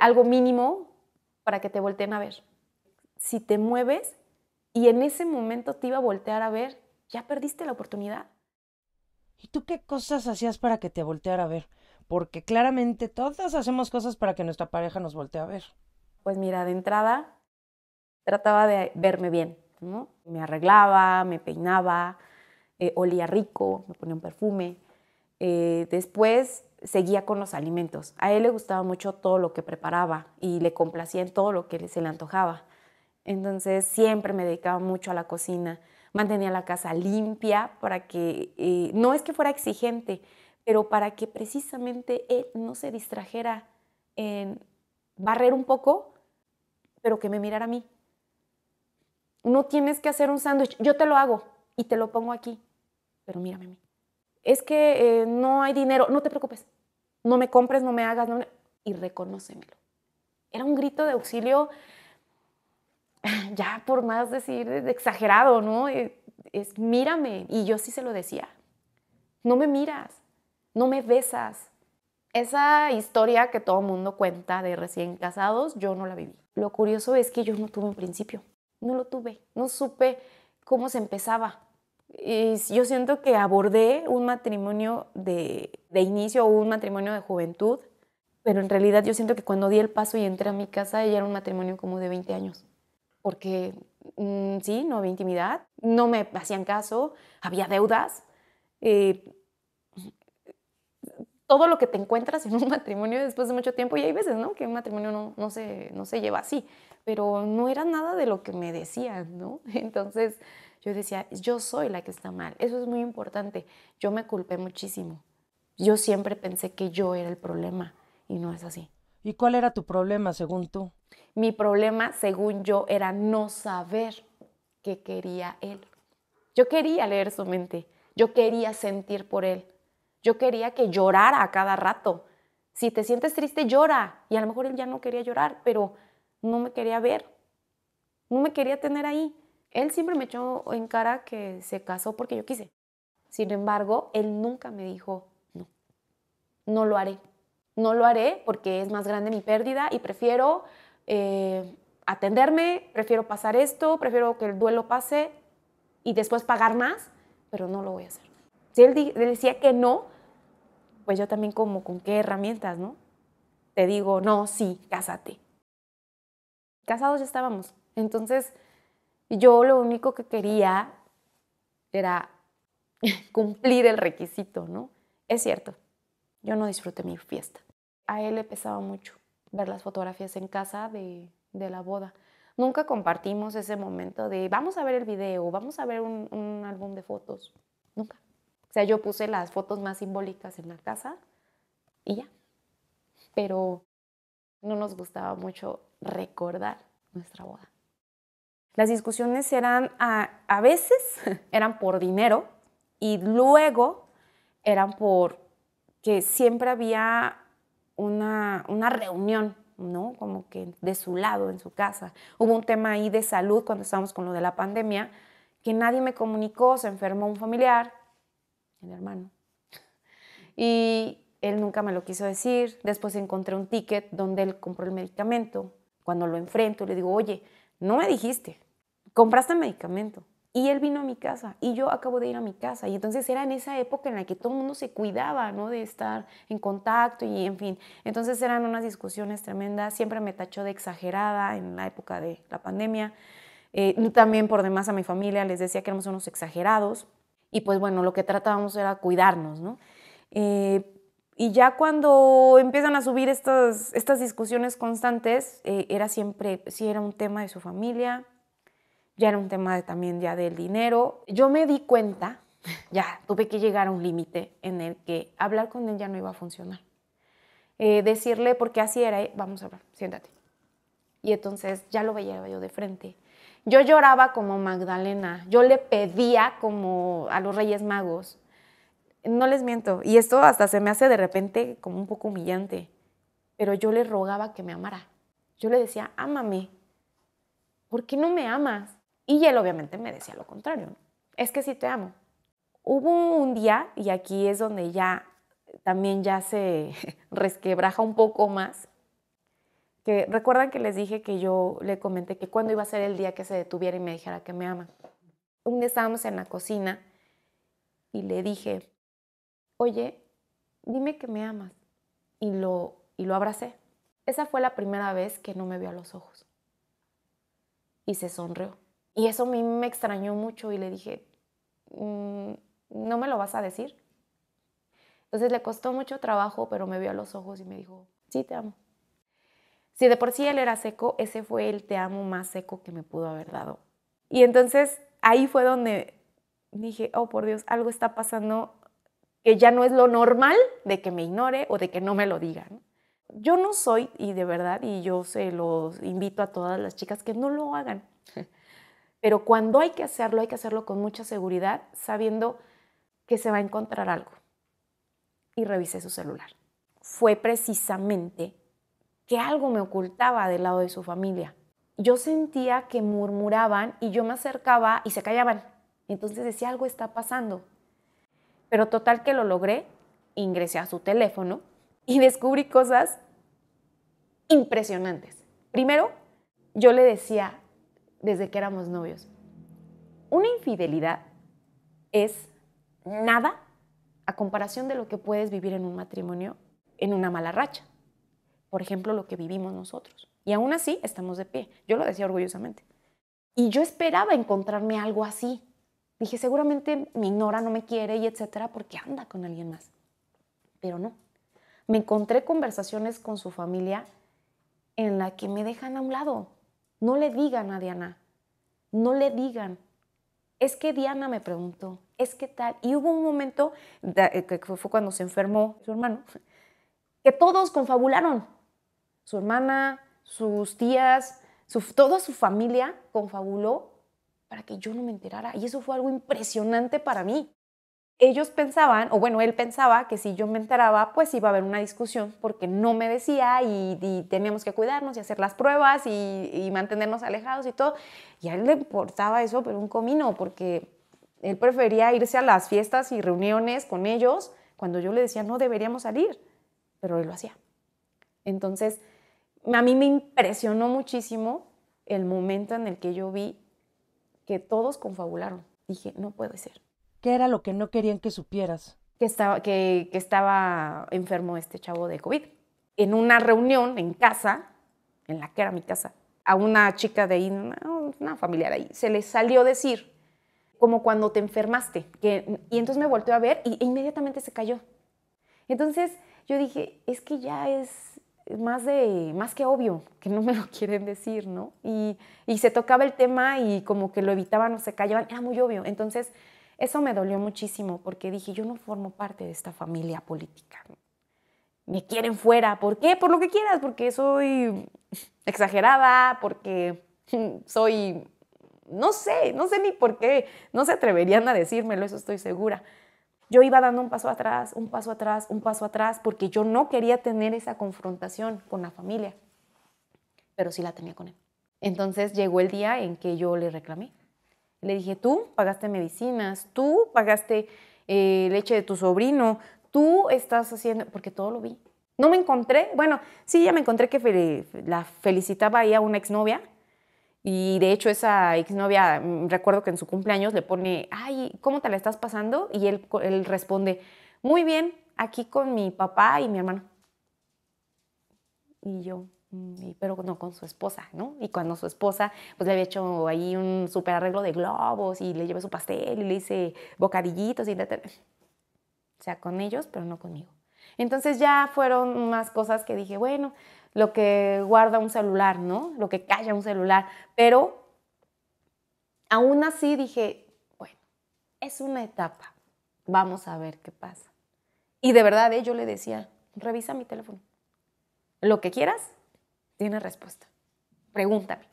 algo mínimo para que te volteen a ver. Si te mueves y en ese momento te iba a voltear a ver, ya perdiste la oportunidad. ¿Y tú qué cosas hacías para que te volteara a ver? Porque claramente todas hacemos cosas para que nuestra pareja nos voltee a ver. Pues mira, de entrada trataba de verme bien. Me arreglaba, me peinaba, eh, olía rico, me ponía un perfume. Eh, después seguía con los alimentos. A él le gustaba mucho todo lo que preparaba y le complacía en todo lo que se le antojaba. Entonces siempre me dedicaba mucho a la cocina, mantenía la casa limpia para que, eh, no es que fuera exigente, pero para que precisamente él no se distrajera en barrer un poco, pero que me mirara a mí. No tienes que hacer un sándwich, yo te lo hago y te lo pongo aquí, pero mírame a mí. Es que eh, no hay dinero, no te preocupes, no me compres, no me hagas, no me... y reconócemelo. Era un grito de auxilio, ya por más decir exagerado, ¿no? Eh, es, mírame, y yo sí se lo decía, no me miras, no me besas. Esa historia que todo mundo cuenta de recién casados, yo no la viví. Lo curioso es que yo no tuve un principio no lo tuve, no supe cómo se empezaba. Y yo siento que abordé un matrimonio de, de inicio o un matrimonio de juventud, pero en realidad yo siento que cuando di el paso y entré a mi casa, ya era un matrimonio como de 20 años, porque mm, sí, no había intimidad, no me hacían caso, había deudas, eh, todo lo que te encuentras en un matrimonio después de mucho tiempo. Y hay veces, ¿no? Que un matrimonio no, se, no se lleva así. Pero no era nada de lo que me decían, ¿no? Entonces yo decía, yo soy la que está mal. Eso es muy importante. Yo me culpé muchísimo. Yo siempre pensé que yo era el problema y no es así. ¿Y cuál era tu problema según tú? Mi problema, según yo, era no saber qué quería él. Yo quería leer su mente. Yo quería sentir por él yo quería que llorara a cada rato. Si te sientes triste, llora. Y a lo mejor él ya no quería llorar, pero no me quería ver. No me quería tener ahí. Él siempre me echó en cara que se casó porque yo quise. Sin embargo, él nunca me dijo, no, no lo haré. No lo haré porque es más grande mi pérdida y prefiero eh, atenderme, prefiero pasar esto, prefiero que el duelo pase y después pagar más, pero no lo voy a hacer. Si él decía que no, pues yo también como con qué herramientas, ¿no? Te digo, no, sí, cásate. Casados ya estábamos. Entonces, yo lo único que quería era cumplir el requisito, ¿no? Es cierto, yo no disfruté mi fiesta. A él le pesaba mucho ver las fotografías en casa de, la boda. Nunca compartimos ese momento de vamos a ver el video, vamos a ver un álbum de fotos. Nunca. O sea, yo puse las fotos más simbólicas en la casa y ya. Pero no nos gustaba mucho recordar nuestra boda. Las discusiones eran, a, veces eran por dinero y luego eran por que siempre había una, una reunión ¿no? Como que de su lado, en su casa. Hubo un tema ahí de salud cuando estábamos con lo de la pandemia, que nadie me comunicó, se enfermó un familiar mi hermano. Y él nunca me lo quiso decir. Después encontré un ticket donde él compró el medicamento. Cuando lo enfrento, le digo, oye, no me dijiste, compraste medicamento. Y él vino a mi casa y yo acabo de ir a mi casa. Y entonces era en esa época en la que todo el mundo se cuidaba, ¿no? De estar en contacto y en fin. Entonces eran unas discusiones tremendas. Siempre me tachó de exagerada en la época de la pandemia. Eh, también por demás a mi familia les decía que éramos unos exagerados. Y pues bueno, lo que tratábamos era cuidarnos, ¿no? Eh, y ya cuando empiezan a subir estas, estas discusiones constantes, eh, era siempre, sí era un tema de su familia, ya era un tema también ya del dinero. Yo me di cuenta, ya tuve que llegar a un límite en el que hablar con él ya no iba a funcionar. Eh, decirle, porque así era, vamos a hablar, siéntate. Y entonces ya lo veía yo de frente yo lloraba como Magdalena, yo le pedía como a los Reyes Magos. No les miento, y esto hasta se me hace de repente como un poco humillante, pero yo le rogaba que me amara. Yo le decía, ámame, ¿por qué no me amas? Y él obviamente me decía lo contrario, es que sí te amo. Hubo un día, y aquí es donde ya también ya se resquebraja un poco más, que recuerdan que les dije que yo le comenté que cuándo iba a ser el día que se detuviera y me dijera que me ama. Un día estábamos en la cocina y le dije, oye, dime que me amas. Y lo, y lo abracé. Esa fue la primera vez que no me vio a los ojos. Y se sonrió. Y eso a mí me extrañó mucho y le dije, mm, ¿no me lo vas a decir? Entonces le costó mucho trabajo, pero me vio a los ojos y me dijo, sí, te amo. Si de por sí él era seco, ese fue el te amo más seco que me pudo haber dado. Y entonces ahí fue donde dije, oh por Dios, algo está pasando que ya no es lo normal de que me ignore o de que no me lo digan. Yo no soy, y de verdad, y yo se los invito a todas las chicas que no lo hagan. Pero cuando hay que hacerlo, hay que hacerlo con mucha seguridad, sabiendo que se va a encontrar algo. Y revisé su celular. Fue precisamente que algo me ocultaba del lado de su familia. Yo sentía que murmuraban y yo me acercaba y se callaban. Entonces decía, algo está pasando. Pero total que lo logré, ingresé a su teléfono y descubrí cosas impresionantes. Primero, yo le decía, desde que éramos novios, una infidelidad es nada a comparación de lo que puedes vivir en un matrimonio en una mala racha por ejemplo, lo que vivimos nosotros. Y aún así estamos de pie. Yo lo decía orgullosamente. Y yo esperaba encontrarme algo así. Dije, seguramente me ignora, no me quiere y etcétera, porque anda con alguien más. Pero no. Me encontré conversaciones con su familia en la que me dejan a un lado. No le digan a Diana. No le digan. Es que Diana me preguntó, es que tal. Y hubo un momento, eh, que fue cuando se enfermó su hermano, que todos confabularon su hermana, sus tías, su, toda su familia confabuló para que yo no me enterara. Y eso fue algo impresionante para mí. Ellos pensaban, o bueno, él pensaba que si yo me enteraba, pues iba a haber una discusión porque no me decía y, teníamos que cuidarnos y hacer las pruebas y, y mantenernos alejados y todo. Y a él le importaba eso, pero un comino, porque él prefería irse a las fiestas y reuniones con ellos cuando yo le decía, no deberíamos salir, pero él lo hacía. Entonces, a mí me impresionó muchísimo el momento en el que yo vi que todos confabularon. Dije, no puede ser. ¿Qué era lo que no querían que supieras? Que estaba, que, estaba enfermo este chavo de COVID. En una reunión en casa, en la que era mi casa, a una chica de ahí, una, familiar ahí, se le salió decir, como cuando te enfermaste. Que, y entonces me volteó a ver y, inmediatamente se cayó. Entonces yo dije, es que ya es más, de, más que obvio que no me lo quieren decir, ¿no? Y, y se tocaba el tema y como que lo evitaban o se callaban, era muy obvio. Entonces, eso me dolió muchísimo porque dije, yo no formo parte de esta familia política. Me quieren fuera, ¿por qué? Por lo que quieras, porque soy exagerada, porque soy, no sé, no sé ni por qué, no se atreverían a decírmelo, eso estoy segura yo iba dando un paso atrás, un paso atrás, un paso atrás, porque yo no quería tener esa confrontación con la familia, pero sí la tenía con él. Entonces llegó el día en que yo le reclamé. Le dije, tú pagaste medicinas, tú pagaste eh, leche de tu sobrino, tú estás haciendo, porque todo lo vi. No me encontré, bueno, sí, ya me encontré que la felicitaba ahí a una exnovia, y de hecho esa exnovia, mm, recuerdo que en su cumpleaños le pone, ay, ¿cómo te la estás pasando? Y él, él responde, muy bien, aquí con mi papá y mi hermano. Y yo, mm, pero no con su esposa, ¿no? Y cuando su esposa, pues le había hecho ahí un super arreglo de globos y le llevé su pastel y le hice bocadillitos y tal. O sea, con ellos, pero no conmigo. Entonces ya fueron más cosas que dije, bueno, lo que guarda un celular, ¿no? Lo que calla un celular. Pero aún así dije, bueno, es una etapa, vamos a ver qué pasa. Y de verdad ¿eh? yo le decía, revisa mi teléfono. Lo que quieras, tiene respuesta. Pregúntame.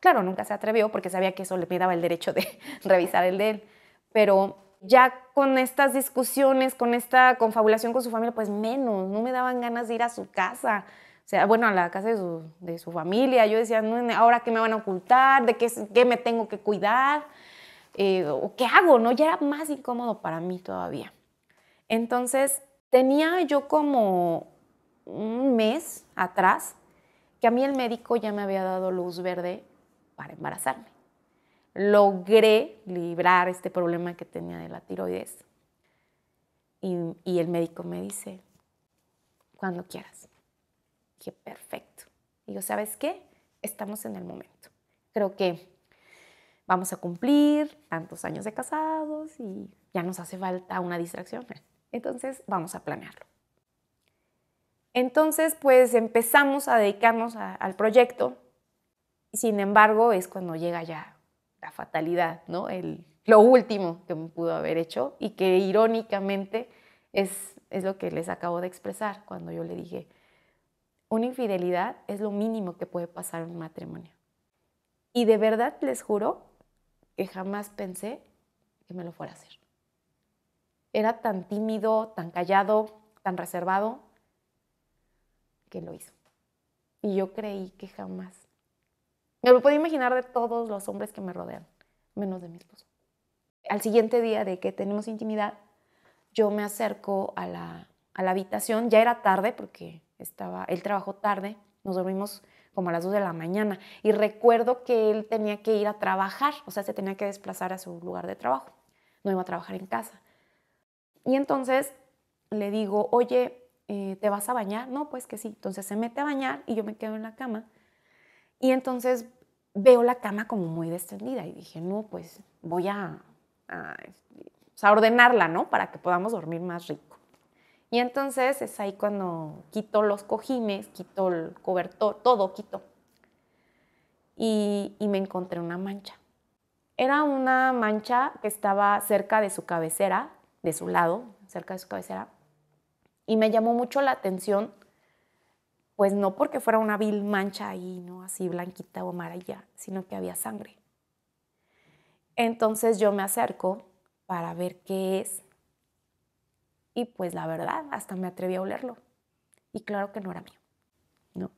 Claro, nunca se atrevió porque sabía que eso le daba el derecho de revisar el de él, pero ya con estas discusiones, con esta confabulación con su familia, pues menos, no me daban ganas de ir a su casa. O sea, bueno, a la casa de su, familia. Yo decía, ahora qué me van a ocultar, de qué, me tengo que cuidar, eh, o qué hago, ¿no? Ya era más incómodo para mí todavía. Entonces, tenía yo como un mes atrás que a mí el médico ya me había dado luz verde para embarazarme logré librar este problema que tenía de la tiroides. Y, el médico me dice, cuando quieras. Qué perfecto. Y yo, ¿sabes qué? Estamos en el momento. Creo que vamos a cumplir tantos años de casados y ya nos hace falta una distracción. Entonces, vamos a planearlo. Entonces, pues empezamos a dedicarnos al proyecto. Sin embargo, es cuando llega ya la fatalidad, ¿no? El, lo último que me pudo haber hecho y que irónicamente es, es lo que les acabo de expresar cuando yo le dije, una infidelidad es lo mínimo que puede pasar en un matrimonio. Y de verdad les juro que jamás pensé que me lo fuera a hacer. Era tan tímido, tan callado, tan reservado, que lo hizo. Y yo creí que jamás me lo puedo imaginar de todos los hombres que me rodean, menos de mi esposo. Al siguiente día de que tenemos intimidad, yo me acerco a la, a habitación. Ya era tarde porque estaba, él trabajó tarde. Nos dormimos como a las 2 de la mañana. Y recuerdo que él tenía que ir a trabajar, o sea, se tenía que desplazar a su lugar de trabajo. No iba a trabajar en casa. Y entonces le digo, oye, eh, ¿te vas a bañar? No, pues que sí. Entonces se mete a bañar y yo me quedo en la cama y entonces veo la cama como muy descendida y dije, no, pues voy a, a, ordenarla, ¿no? Para que podamos dormir más rico. Y entonces es ahí cuando quito los cojines, quito el cobertor, todo quito. Y, y me encontré una mancha. Era una mancha que estaba cerca de su cabecera, de su lado, cerca de su cabecera. Y me llamó mucho la atención pues no porque fuera una vil mancha ahí, ¿no? Así blanquita o amarilla, sino que había sangre. Entonces yo me acerco para ver qué es. Y pues la verdad, hasta me atreví a olerlo. Y claro que no era mío, ¿no?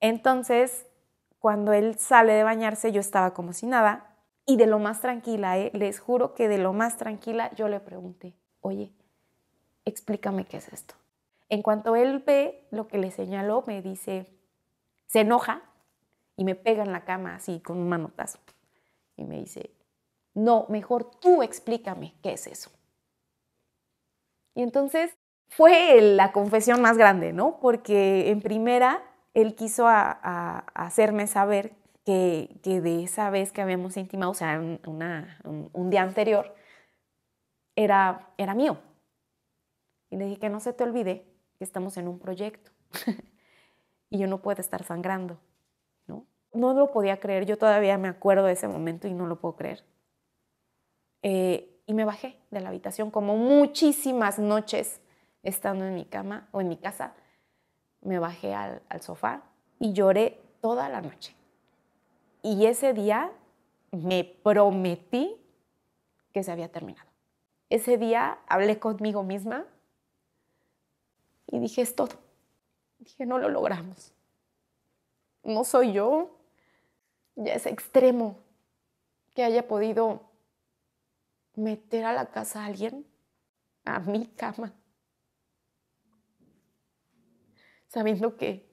Entonces, cuando él sale de bañarse, yo estaba como si nada. Y de lo más tranquila, ¿eh? les juro que de lo más tranquila, yo le pregunté, oye, explícame qué es esto. En cuanto él ve lo que le señaló, me dice, se enoja y me pega en la cama así con un manotazo. Y me dice, no, mejor tú explícame qué es eso. Y entonces fue la confesión más grande, ¿no? Porque en primera él quiso hacerme saber que, de esa vez que habíamos intimado, o sea, un, día anterior, era, era mío. Y le dije que no se te olvide que estamos en un proyecto y yo no puedo estar sangrando, ¿no? No lo podía creer, yo todavía me acuerdo de ese momento y no lo puedo creer. Eh, y me bajé de la habitación como muchísimas noches estando en mi cama o en mi casa, me bajé al sofá y lloré toda la noche. Y ese día me prometí que se había terminado. Ese día hablé conmigo misma y dije, es todo. Dije, no lo logramos. No soy yo. Ya es extremo que haya podido meter a la casa a alguien, a mi cama, sabiendo que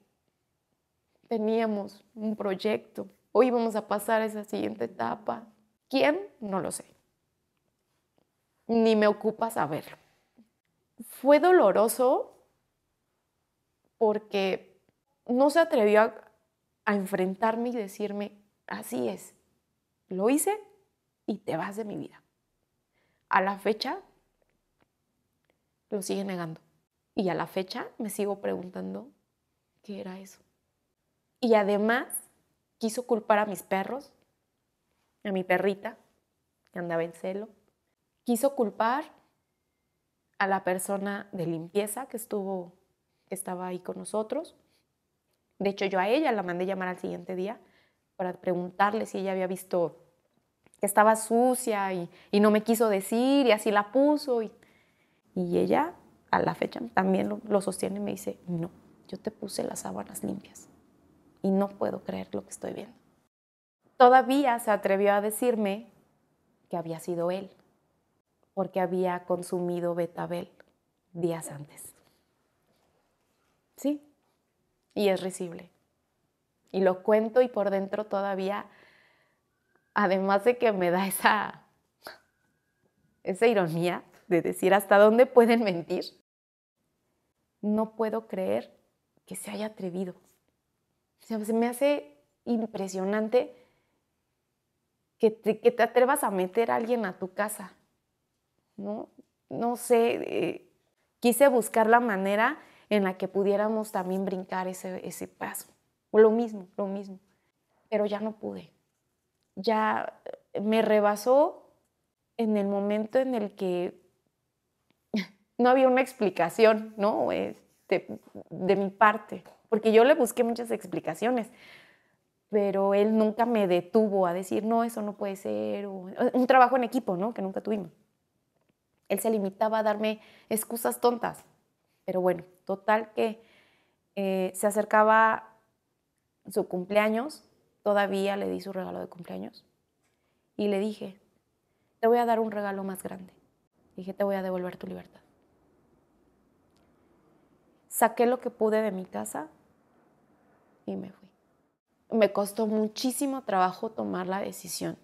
teníamos un proyecto, hoy vamos a pasar a esa siguiente etapa. ¿Quién? No lo sé. Ni me ocupa saberlo. Fue doloroso porque no se atrevió a, enfrentarme y decirme, así es, lo hice y te vas de mi vida. A la fecha lo sigue negando. Y a la fecha me sigo preguntando qué era eso. Y además quiso culpar a mis perros, a mi perrita, que andaba en celo. Quiso culpar a la persona de limpieza que estuvo estaba ahí con nosotros. De hecho, yo a ella la mandé llamar al siguiente día para preguntarle si ella había visto que estaba sucia y, no me quiso decir y así la puso. Y, ella a la fecha también lo, lo, sostiene y me dice, no, yo te puse las sábanas limpias y no puedo creer lo que estoy viendo. Todavía se atrevió a decirme que había sido él, porque había consumido betabel días antes. Sí, y es risible. Y lo cuento y por dentro todavía, además de que me da esa, esa ironía de decir hasta dónde pueden mentir, no puedo creer que se haya atrevido. se me hace impresionante que te, atrevas a meter a alguien a tu casa. No, no sé, eh, quise buscar la manera en la que pudiéramos también brincar ese, paso. lo mismo, lo mismo. Pero ya no pude. Ya eh, me rebasó en el momento en el que no había una explicación, ¿no? Este, de mi parte. Porque yo le busqué muchas explicaciones, pero él nunca me detuvo a decir, no, eso no puede ser. un trabajo en equipo, ¿no? Que nunca tuvimos. Él se limitaba a darme excusas tontas. Pero bueno, total que eh, se acercaba su cumpleaños, todavía le di su regalo de cumpleaños y le dije, te voy a dar un regalo más grande. Dije, te voy a devolver tu libertad. Saqué lo que pude de mi casa y me fui. Me costó muchísimo trabajo tomar la decisión.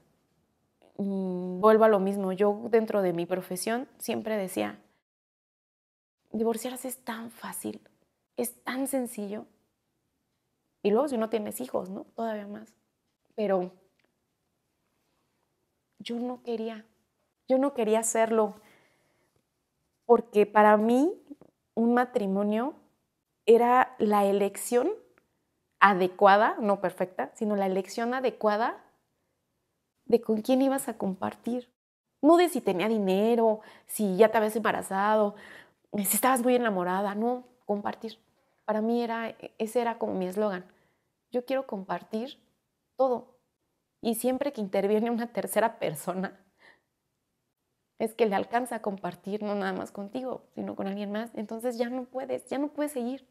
Mm, vuelvo a lo mismo, yo dentro de mi profesión siempre decía, divorciarse es tan fácil, es tan sencillo. Y luego si no tienes hijos, ¿no? Todavía más. Pero yo no quería, yo no quería hacerlo, porque para mí un matrimonio era la elección adecuada, no perfecta, sino la elección adecuada de con quién ibas a compartir. No de si tenía dinero, si ya te habías embarazado, si estabas muy enamorada, no, compartir. Para mí era, e, ese era como mi eslogan. Yo quiero compartir todo. Y siempre que interviene una tercera persona, es que le alcanza a compartir no nada más contigo, sino con alguien más. Entonces ya no puedes, ya no puedes seguir.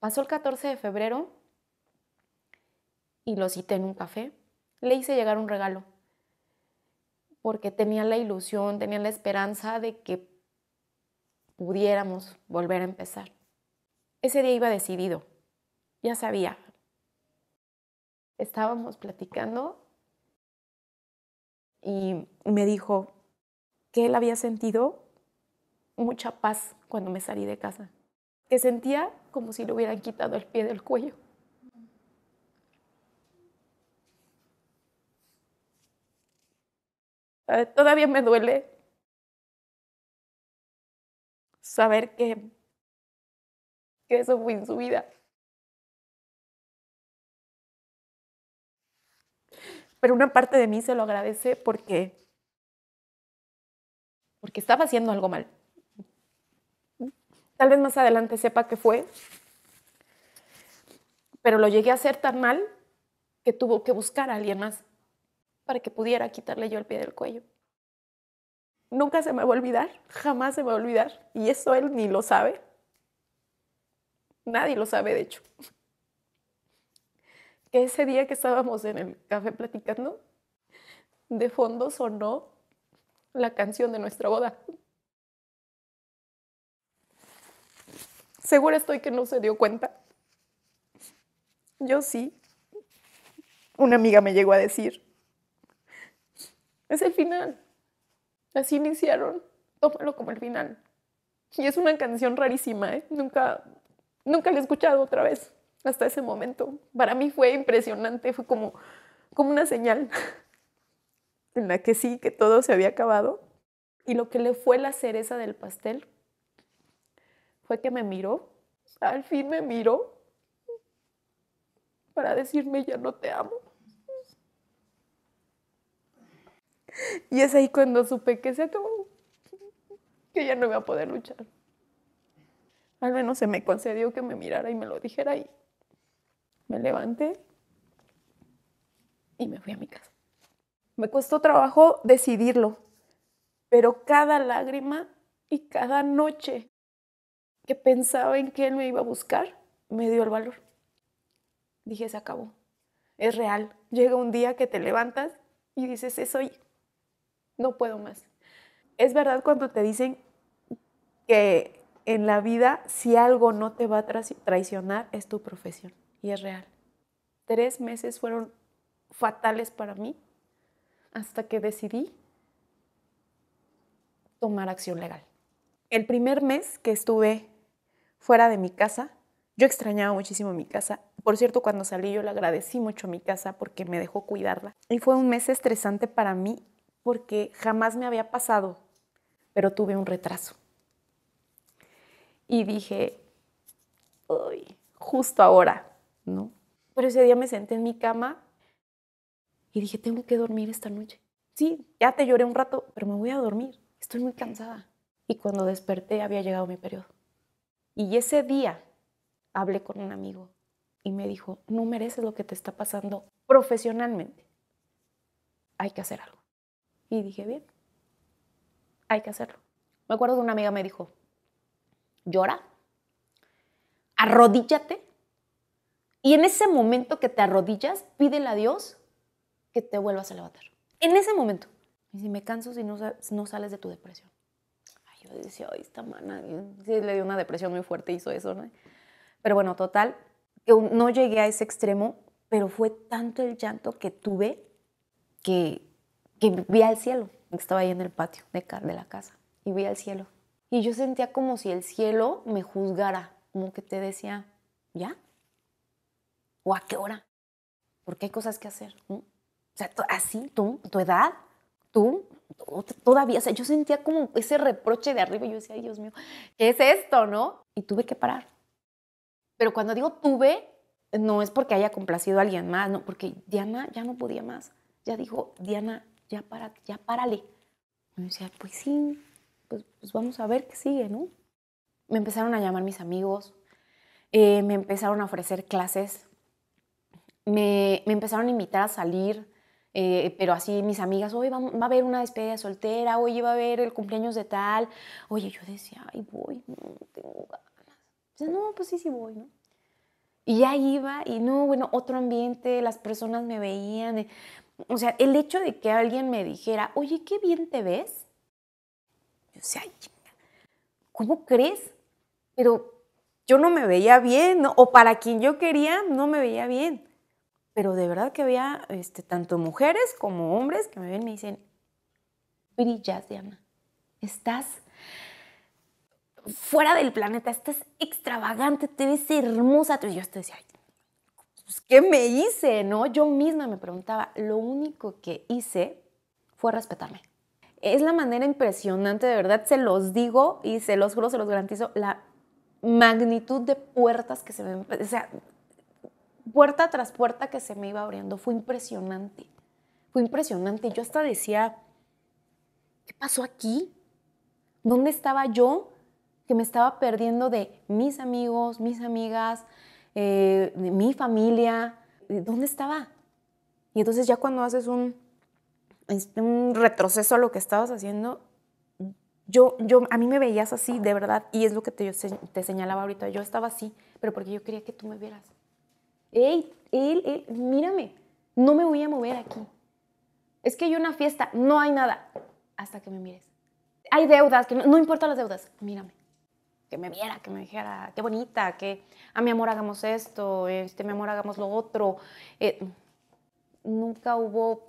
Pasó el 14 de febrero y lo cité en un café. Le hice llegar un regalo porque tenía la ilusión, tenía la esperanza de que pudiéramos volver a empezar. Ese día iba decidido, ya sabía. Estábamos platicando y me dijo que él había sentido mucha paz cuando me salí de casa, que sentía como si le hubieran quitado el pie del cuello. todavía me duele saber que, que eso fue en su vida. Pero una parte de mí se lo agradece porque, porque estaba haciendo algo mal. Tal vez más adelante sepa qué fue, pero lo llegué a hacer tan mal que tuvo que buscar a alguien más para que pudiera quitarle yo el pie del cuello nunca se me va a olvidar, jamás se me va a olvidar. Y eso él ni lo sabe. Nadie lo sabe, de hecho. Que ese día que estábamos en el café platicando, de fondo sonó la canción de nuestra boda. Seguro estoy que no se dio cuenta. Yo sí. Una amiga me llegó a decir. Es el final. Así iniciaron. Tómalo como el final. Y es una canción rarísima, ¿eh? Nunca, nunca la he escuchado otra vez hasta ese momento. Para mí fue impresionante, fue como, como una señal en la que sí, que todo se había acabado. Y lo que le fue la cereza del pastel fue que me miró, al fin me miró para decirme ya no te amo. Y es ahí cuando supe que se acabó, que ya no iba a poder luchar. Al menos se me concedió que me mirara y me lo dijera y me levanté y me fui a mi casa. Me costó trabajo decidirlo, pero cada lágrima y cada noche que pensaba en que él me iba a buscar, me dio el valor. Dije, se acabó. Es real. Llega un día que te levantas y dices, es hoy no puedo más. Es verdad cuando te dicen que en la vida si algo no te va a traicionar es tu profesión y es real. Tres meses fueron fatales para mí hasta que decidí tomar acción legal. El primer mes que estuve fuera de mi casa, yo extrañaba muchísimo mi casa. Por cierto, cuando salí yo le agradecí mucho a mi casa porque me dejó cuidarla. Y fue un mes estresante para mí porque jamás me había pasado, pero tuve un retraso. Y dije, Uy, justo ahora, ¿no? Pero ese día me senté en mi cama y dije, tengo que dormir esta noche. Sí, ya te lloré un rato, pero me voy a dormir. Estoy muy cansada. Y cuando desperté había llegado mi periodo. Y ese día hablé con un amigo y me dijo, no mereces lo que te está pasando profesionalmente. Hay que hacer algo. Y dije, bien, hay que hacerlo. Me acuerdo que una amiga me dijo, llora, arrodíllate y en ese momento que te arrodillas, pídele a Dios que te vuelvas a levantar. En ese momento. Y si me canso, si no, no sales de tu depresión. Ay, yo decía, ay, esta mana, sí, le dio una depresión muy fuerte, hizo eso, ¿no? Pero bueno, total, no llegué a ese extremo, pero fue tanto el llanto que tuve que que vi al cielo. Estaba ahí en el patio de, de la casa y vi al cielo. Y yo sentía como si el cielo me juzgara, como que te decía, ¿ya? ¿O a qué hora? Porque hay cosas que hacer. O sea, así, tú, tu edad, tú, todavía. O sea, yo sentía como ese reproche de arriba y yo decía, Dios mío, ¿qué es esto, no? Y tuve que parar. Pero cuando digo tuve, no es porque haya complacido a alguien más, no, porque Diana ya no podía más. Ya dijo, Diana, ya para, ya párale. me decía, pues sí, pues, pues, vamos a ver qué sigue, ¿no? Me empezaron a llamar mis amigos, eh, me empezaron a ofrecer clases, me, empezaron a invitar a salir, eh, pero así mis amigas, hoy va, a haber una despedida soltera, hoy va a haber el cumpleaños de tal. Oye, yo decía, ay, voy, no tengo ganas. Dice, no, pues sí, sí voy, ¿no? Y ya iba, y no, bueno, otro ambiente, las personas me veían. de... O sea, el hecho de que alguien me dijera, oye, qué bien te ves. Yo decía, ¿cómo crees? Pero yo no me veía bien, o para quien yo quería, no me veía bien. Pero de verdad que había este, tanto mujeres como hombres que me ven y me dicen, brillas, Diana. Estás fuera del planeta, estás extravagante, te ves hermosa. Y yo te decía, Ay, pues, ¿qué me hice? ¿No? Yo misma me preguntaba, lo único que hice fue respetarme. Es la manera impresionante, de verdad, se los digo y se los juro, se los garantizo, la magnitud de puertas que se me... O sea, puerta tras puerta que se me iba abriendo, fue impresionante. Fue impresionante. Yo hasta decía, ¿qué pasó aquí? ¿Dónde estaba yo? Que me estaba perdiendo de mis amigos, mis amigas, eh, mi familia, ¿dónde estaba? Y entonces ya cuando haces un, un retroceso a lo que estabas haciendo, yo, yo, a mí me veías así, de verdad, y es lo que te, te señalaba ahorita, yo estaba así, pero porque yo quería que tú me vieras. ¡Ey, él, él, mírame! No me voy a mover aquí. Es que hay una fiesta, no hay nada, hasta que me mires. Hay deudas, que no, no importa las deudas, mírame que me viera, que me dijera, qué bonita, que a ah, mi amor hagamos esto, este, mi amor hagamos lo otro. Eh, nunca hubo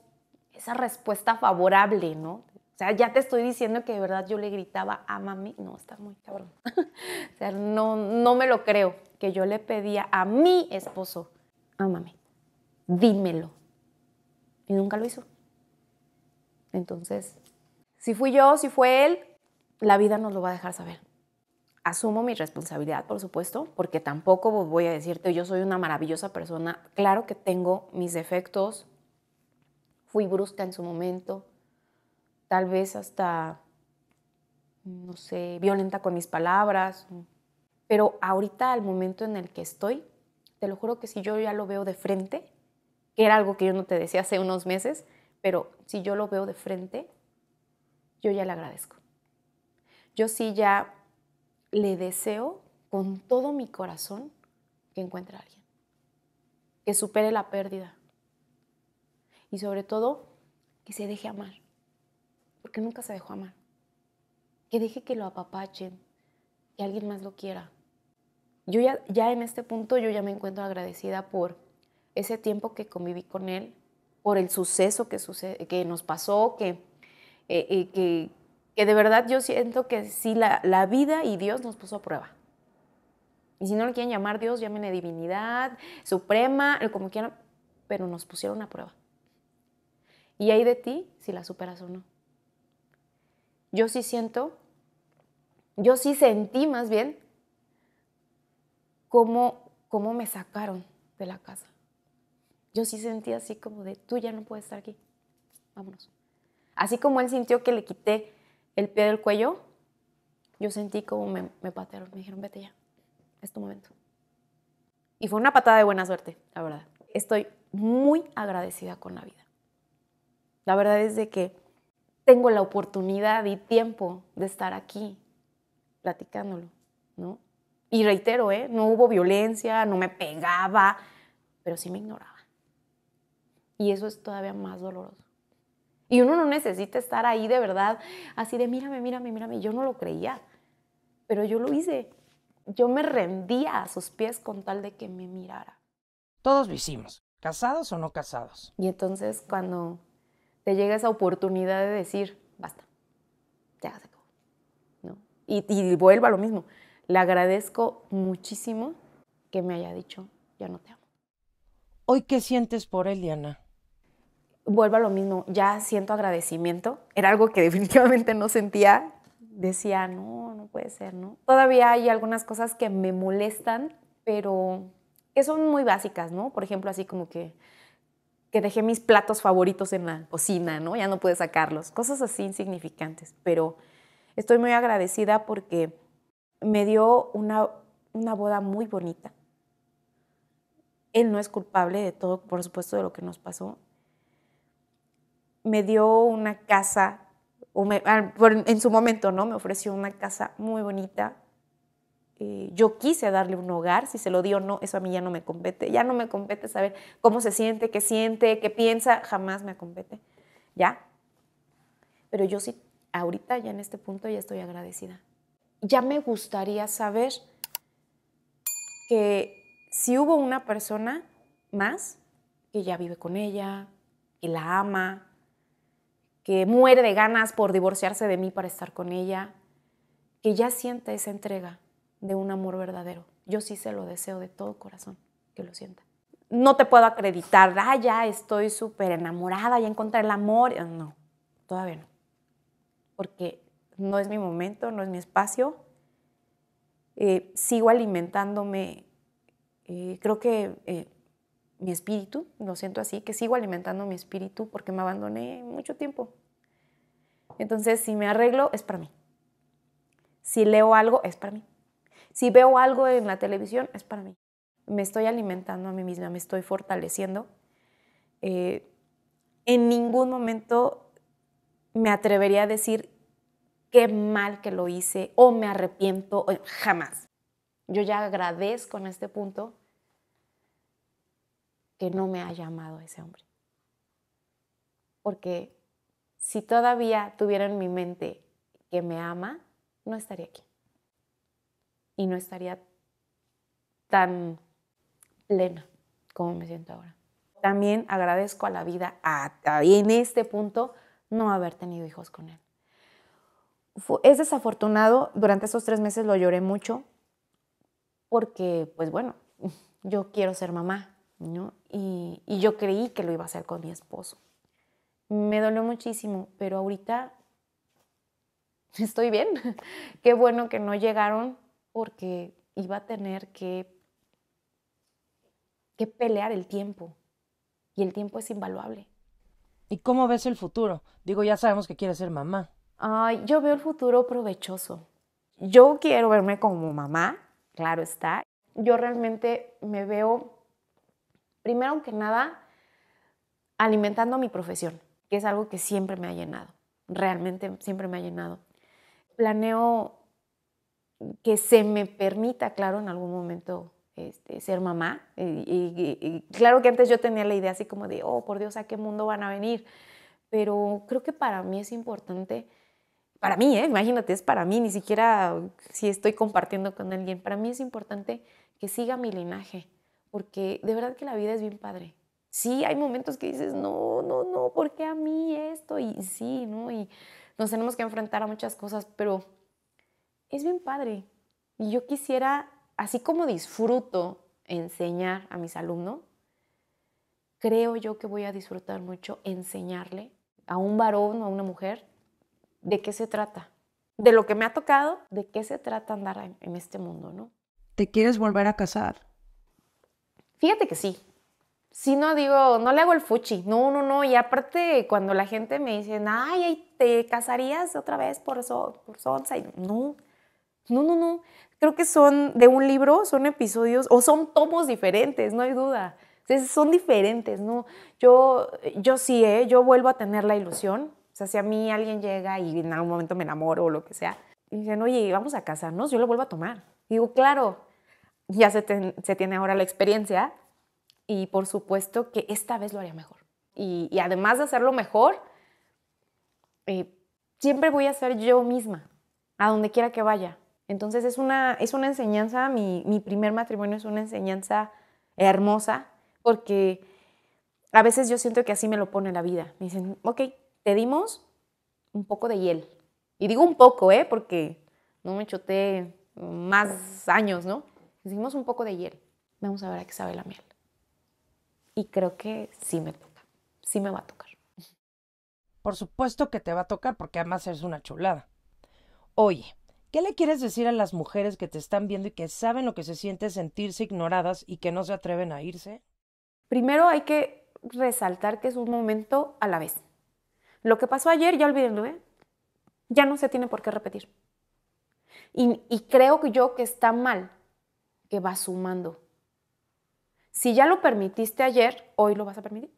esa respuesta favorable, ¿no? O sea, ya te estoy diciendo que de verdad yo le gritaba, amame. Ah, no, está muy cabrón. o sea, no, no me lo creo que yo le pedía a mi esposo, amame, ah, dímelo. Y nunca lo hizo. Entonces, si fui yo, si fue él, la vida nos lo va a dejar saber asumo mi responsabilidad, por supuesto, porque tampoco voy a decirte yo soy una maravillosa persona. Claro que tengo mis defectos, fui brusca en su momento, tal vez hasta, no sé, violenta con mis palabras, pero ahorita al momento en el que estoy, te lo juro que si yo ya lo veo de frente, que era algo que yo no te decía hace unos meses, pero si yo lo veo de frente, yo ya le agradezco. Yo sí ya le deseo con todo mi corazón que encuentre a alguien, que supere la pérdida y sobre todo que se deje amar, porque nunca se dejó amar, que deje que lo apapachen, que alguien más lo quiera. Yo ya, ya en este punto yo ya me encuentro agradecida por ese tiempo que conviví con él, por el suceso que, que nos pasó, que, eh, eh, que, que de verdad yo siento que sí, la, vida y Dios nos puso a prueba. Y si no lo quieren llamar Dios, llámenle divinidad, suprema, como quieran, pero nos pusieron a prueba. Y ahí de ti si la superas o no. Yo sí siento, yo sí sentí más bien cómo, cómo me sacaron de la casa. Yo sí sentí así como de, tú ya no puedes estar aquí, vámonos. Así como él sintió que le quité el pie del cuello, yo sentí como me, patearon, me dijeron, vete ya, es tu momento. Y fue una patada de buena suerte, la verdad. Estoy muy agradecida con la vida. La verdad es de que tengo la oportunidad y tiempo de estar aquí platicándolo, ¿no? Y reitero, ¿eh? no hubo violencia, no me pegaba, pero sí me ignoraba. Y eso es todavía más doloroso. Y uno no necesita estar ahí de verdad, así de mírame, mírame, mírame. Yo no lo creía, pero yo lo hice. Yo me rendía a sus pies con tal de que me mirara. Todos lo hicimos, casados o no casados. Y entonces cuando te llega esa oportunidad de decir, basta, ya se acabó. ¿no? Y, y a lo mismo. Le agradezco muchísimo que me haya dicho, ya no te amo. ¿Hoy qué sientes por él, Diana? vuelvo a lo mismo, ya siento agradecimiento. Era algo que definitivamente no sentía. Decía, no, no puede ser, ¿no? Todavía hay algunas cosas que me molestan, pero que son muy básicas, ¿no? Por ejemplo, así como que, que dejé mis platos favoritos en la cocina, ¿no? Ya no pude sacarlos. Cosas así insignificantes, pero estoy muy agradecida porque me dio una, una boda muy bonita. Él no es culpable de todo, por supuesto, de lo que nos pasó me dio una casa, en su momento, ¿no? Me ofreció una casa muy bonita. Eh, yo quise darle un hogar, si se lo dio o no, eso a mí ya no me compete. Ya no me compete saber cómo se siente, qué siente, qué piensa, jamás me compete. ¿Ya? Pero yo sí, ahorita, ya en este punto, ya estoy agradecida. Ya me gustaría saber que si hubo una persona más que ya vive con ella, que la ama, que muere de ganas por divorciarse de mí para estar con ella, que ya sienta esa entrega de un amor verdadero. Yo sí se lo deseo de todo corazón, que lo sienta. No te puedo acreditar, ah, ya estoy súper enamorada, ya encontré el amor. No, todavía no. Porque no es mi momento, no es mi espacio. Eh, sigo alimentándome. Eh, creo que eh, mi espíritu, lo siento así, que sigo alimentando mi espíritu porque me abandoné mucho tiempo. Entonces, si me arreglo, es para mí. Si leo algo, es para mí. Si veo algo en la televisión, es para mí. Me estoy alimentando a mí misma, me estoy fortaleciendo. Eh, en ningún momento me atrevería a decir qué mal que lo hice o me arrepiento, eh, jamás. Yo ya agradezco en este punto que no me ha llamado ese hombre. Porque si todavía tuviera en mi mente que me ama, no estaría aquí. Y no estaría tan plena como me siento ahora. También agradezco a la vida, a, en este punto, no haber tenido hijos con él. es desafortunado, durante esos tres meses lo lloré mucho, porque, pues bueno, yo quiero ser mamá, y, yo creí que lo iba a hacer con mi esposo. Me dolió muchísimo, pero ahorita estoy bien. Qué bueno que no llegaron porque iba a tener que, que pelear el tiempo. Y el tiempo es invaluable. ¿Y cómo ves el futuro? Digo, ya sabemos que quieres ser mamá. Ay, yo veo el futuro provechoso. Yo quiero verme como mamá, claro está. Yo realmente me veo Primero que nada, alimentando mi profesión, que es algo que siempre me ha llenado, realmente siempre me ha llenado. Planeo que se me permita, claro, en algún momento este, ser mamá. Y, claro que antes yo tenía la idea así como de, oh, por Dios, ¿a qué mundo van a venir? Pero creo que para mí es importante, para mí, ¿eh? imagínate, es para mí, ni siquiera si estoy compartiendo con alguien, para mí es importante que siga mi linaje, porque de verdad que la vida es bien padre. Sí, hay momentos que dices, no, no, no, ¿por qué a mí esto? Y sí, ¿no? Y nos tenemos que enfrentar a muchas cosas, pero es bien padre. Y yo quisiera, así como disfruto enseñar a mis alumnos, creo yo que voy a disfrutar mucho enseñarle a un varón o a una mujer de qué se trata, de lo que me ha tocado, de qué se trata andar en, este mundo, ¿no? ¿Te quieres volver a casar? Fíjate que sí. Si no digo, no le hago el fuchi. No, no, no. Y aparte, cuando la gente me dice, ay, te casarías otra vez por, eso, por Sonsa. No, no, no, no. Creo que son de un libro, son episodios o son tomos diferentes, no hay duda. Entonces, son diferentes, ¿no? Yo, yo sí, ¿eh? yo vuelvo a tener la ilusión. O sea, si a mí alguien llega y en algún momento me enamoro o lo que sea, y dicen, oye, vamos a casarnos, yo lo vuelvo a tomar. digo, claro, ya se, tiene ahora la experiencia y por supuesto que esta vez lo haría mejor. Y, además de hacerlo mejor, eh, siempre voy a ser yo misma, a donde quiera que vaya. Entonces es una, es una enseñanza, mi, primer matrimonio es una enseñanza hermosa, porque a veces yo siento que así me lo pone la vida. Me dicen, ok, te dimos un poco de hiel. Y digo un poco, ¿eh? Porque no me choté más años, ¿no? hicimos un poco de hielo. Vamos a ver a qué sabe la miel. Y creo que sí me toca, sí me va a tocar. Por supuesto que te va a tocar porque además eres una chulada. Oye, ¿qué le quieres decir a las mujeres que te están viendo y que saben lo que se siente sentirse ignoradas y que no se atreven a irse? Primero hay que resaltar que es un momento a la vez. Lo que pasó ayer, ya olvídenlo, ¿eh? Ya no se tiene por qué repetir. Y, y creo que yo que está mal que va sumando. Si ya lo permitiste ayer, hoy lo vas a permitir.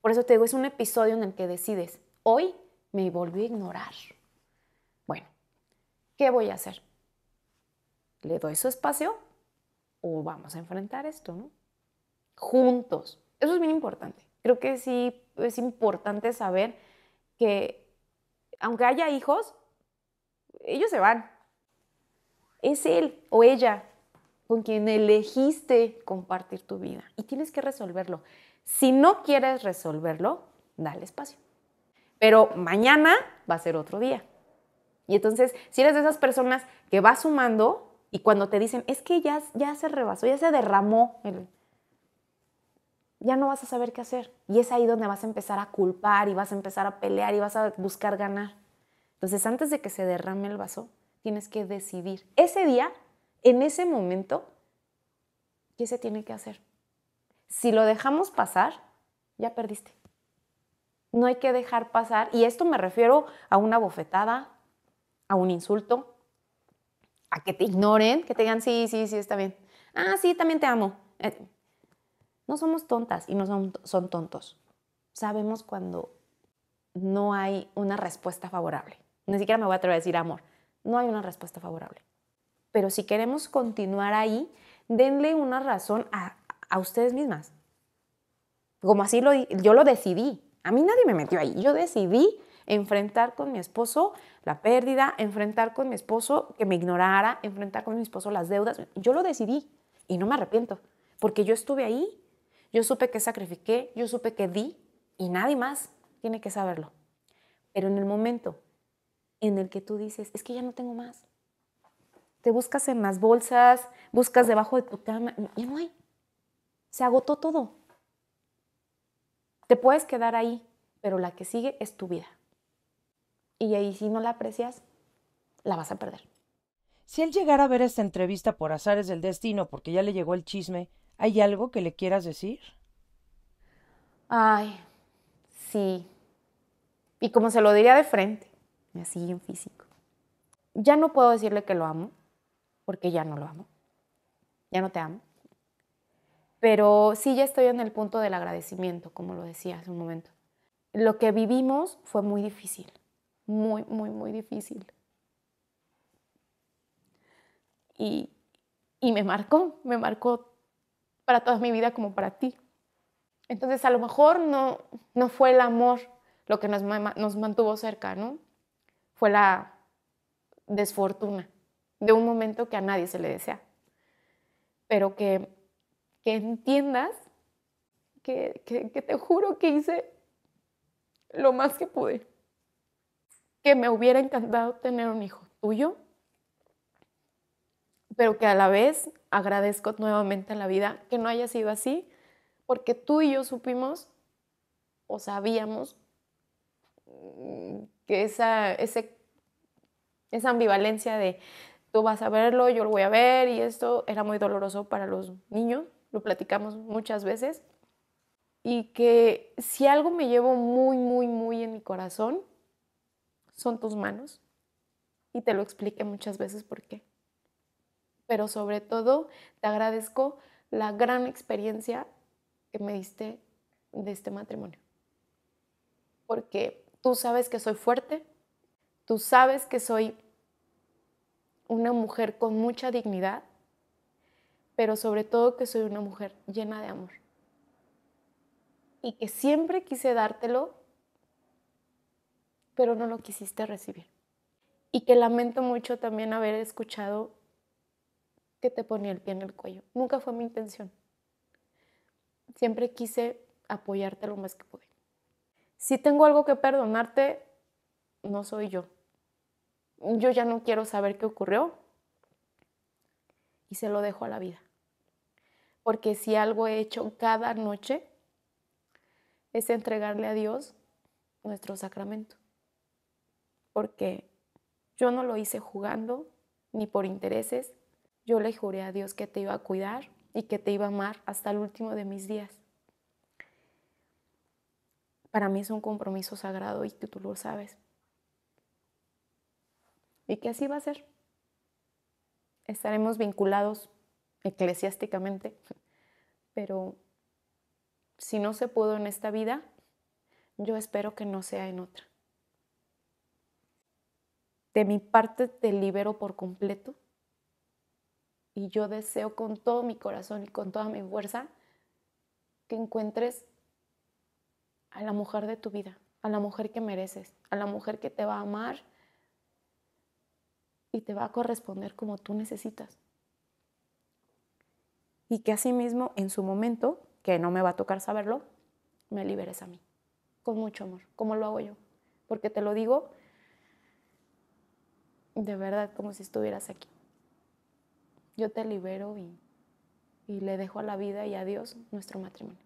Por eso te digo, es un episodio en el que decides, hoy me volví a ignorar. Bueno, ¿qué voy a hacer? ¿Le doy su espacio o vamos a enfrentar esto, no? Juntos. Eso es bien importante. Creo que sí es importante saber que aunque haya hijos, ellos se van. Es él o ella con quien elegiste compartir tu vida y tienes que resolverlo. Si no quieres resolverlo, dale espacio. Pero mañana va a ser otro día. Y entonces, si eres de esas personas que va sumando y cuando te dicen, es que ya, ya se rebasó, ya se derramó, ya no vas a saber qué hacer. Y es ahí donde vas a empezar a culpar y vas a empezar a pelear y vas a buscar ganar. Entonces, antes de que se derrame el vaso, tienes que decidir. Ese día en ese momento, ¿qué se tiene que hacer? Si lo dejamos pasar, ya perdiste. No hay que dejar pasar, y esto me refiero a una bofetada, a un insulto, a que te ignoren, que te digan, sí, sí, sí, está bien. Ah, sí, también te amo. Eh, no somos tontas y no son, son tontos. Sabemos cuando no hay una respuesta favorable. Ni siquiera me voy a atrever a decir amor. No hay una respuesta favorable pero si queremos continuar ahí, denle una razón a, ustedes mismas. Como así lo, yo lo decidí. A mí nadie me metió ahí. Yo decidí enfrentar con mi esposo la pérdida, enfrentar con mi esposo que me ignorara, enfrentar con mi esposo las deudas. Yo lo decidí y no me arrepiento, porque yo estuve ahí, yo supe que sacrifiqué, yo supe que di y nadie más tiene que saberlo. Pero en el momento en el que tú dices, es que ya no tengo más, te buscas en las bolsas, buscas debajo de tu cama, y no hay. Se agotó todo. Te puedes quedar ahí, pero la que sigue es tu vida. Y ahí si no la aprecias, la vas a perder. Si él llegara a ver esta entrevista por azares del destino, porque ya le llegó el chisme, ¿hay algo que le quieras decir? Ay, sí. Y como se lo diría de frente, así en físico. Ya no puedo decirle que lo amo, porque ya no lo amo, ya no te amo. Pero sí ya estoy en el punto del agradecimiento, como lo decía hace un momento. Lo que vivimos fue muy difícil, muy, muy, muy difícil. Y, me marcó, me marcó para toda mi vida como para ti. Entonces a lo mejor no, no fue el amor lo que nos, nos mantuvo cerca, ¿no? Fue la desfortuna de un momento que a nadie se le desea, pero que, entiendas que, te juro que hice lo más que pude, que me hubiera encantado tener un hijo tuyo, pero que a la vez agradezco nuevamente a la vida que no haya sido así, porque tú y yo supimos o sabíamos mm, que esa, ese, esa ambivalencia de tú vas a verlo, yo lo voy a ver y esto era muy doloroso para los niños, lo platicamos muchas veces. Y que si algo me llevo muy, muy, muy en mi corazón, son tus manos. Y te lo expliqué muchas veces por qué. Pero sobre todo, te agradezco la gran experiencia que me diste de este matrimonio. Porque tú sabes que soy fuerte, tú sabes que soy una mujer con mucha dignidad, pero sobre todo que soy una mujer llena de amor. Y que siempre quise dártelo, pero no lo quisiste recibir. Y que lamento mucho también haber escuchado que te ponía el pie en el cuello. Nunca fue mi intención. Siempre quise apoyarte lo más que pude. Si tengo algo que perdonarte, no soy yo, yo ya no quiero saber qué ocurrió y se lo dejo a la vida. Porque si algo he hecho cada noche es entregarle a Dios nuestro sacramento. Porque yo no lo hice jugando ni por intereses. Yo le juré a Dios que te iba a cuidar y que te iba a amar hasta el último de mis días. Para mí es un compromiso sagrado y tú, tú lo sabes y que así va a ser. Estaremos vinculados eclesiásticamente, pero si no se pudo en esta vida, yo espero que no sea en otra. De mi parte te libero por completo y yo deseo con todo mi corazón y con toda mi fuerza que encuentres a la mujer de tu vida, a la mujer que mereces, a la mujer que te va a amar y te va a corresponder como tú necesitas. Y que asimismo, en su momento, que no me va a tocar saberlo, me liberes a mí, con mucho amor, como lo hago yo. Porque te lo digo de verdad, como si estuvieras aquí. Yo te libero y, y le dejo a la vida y a Dios nuestro matrimonio.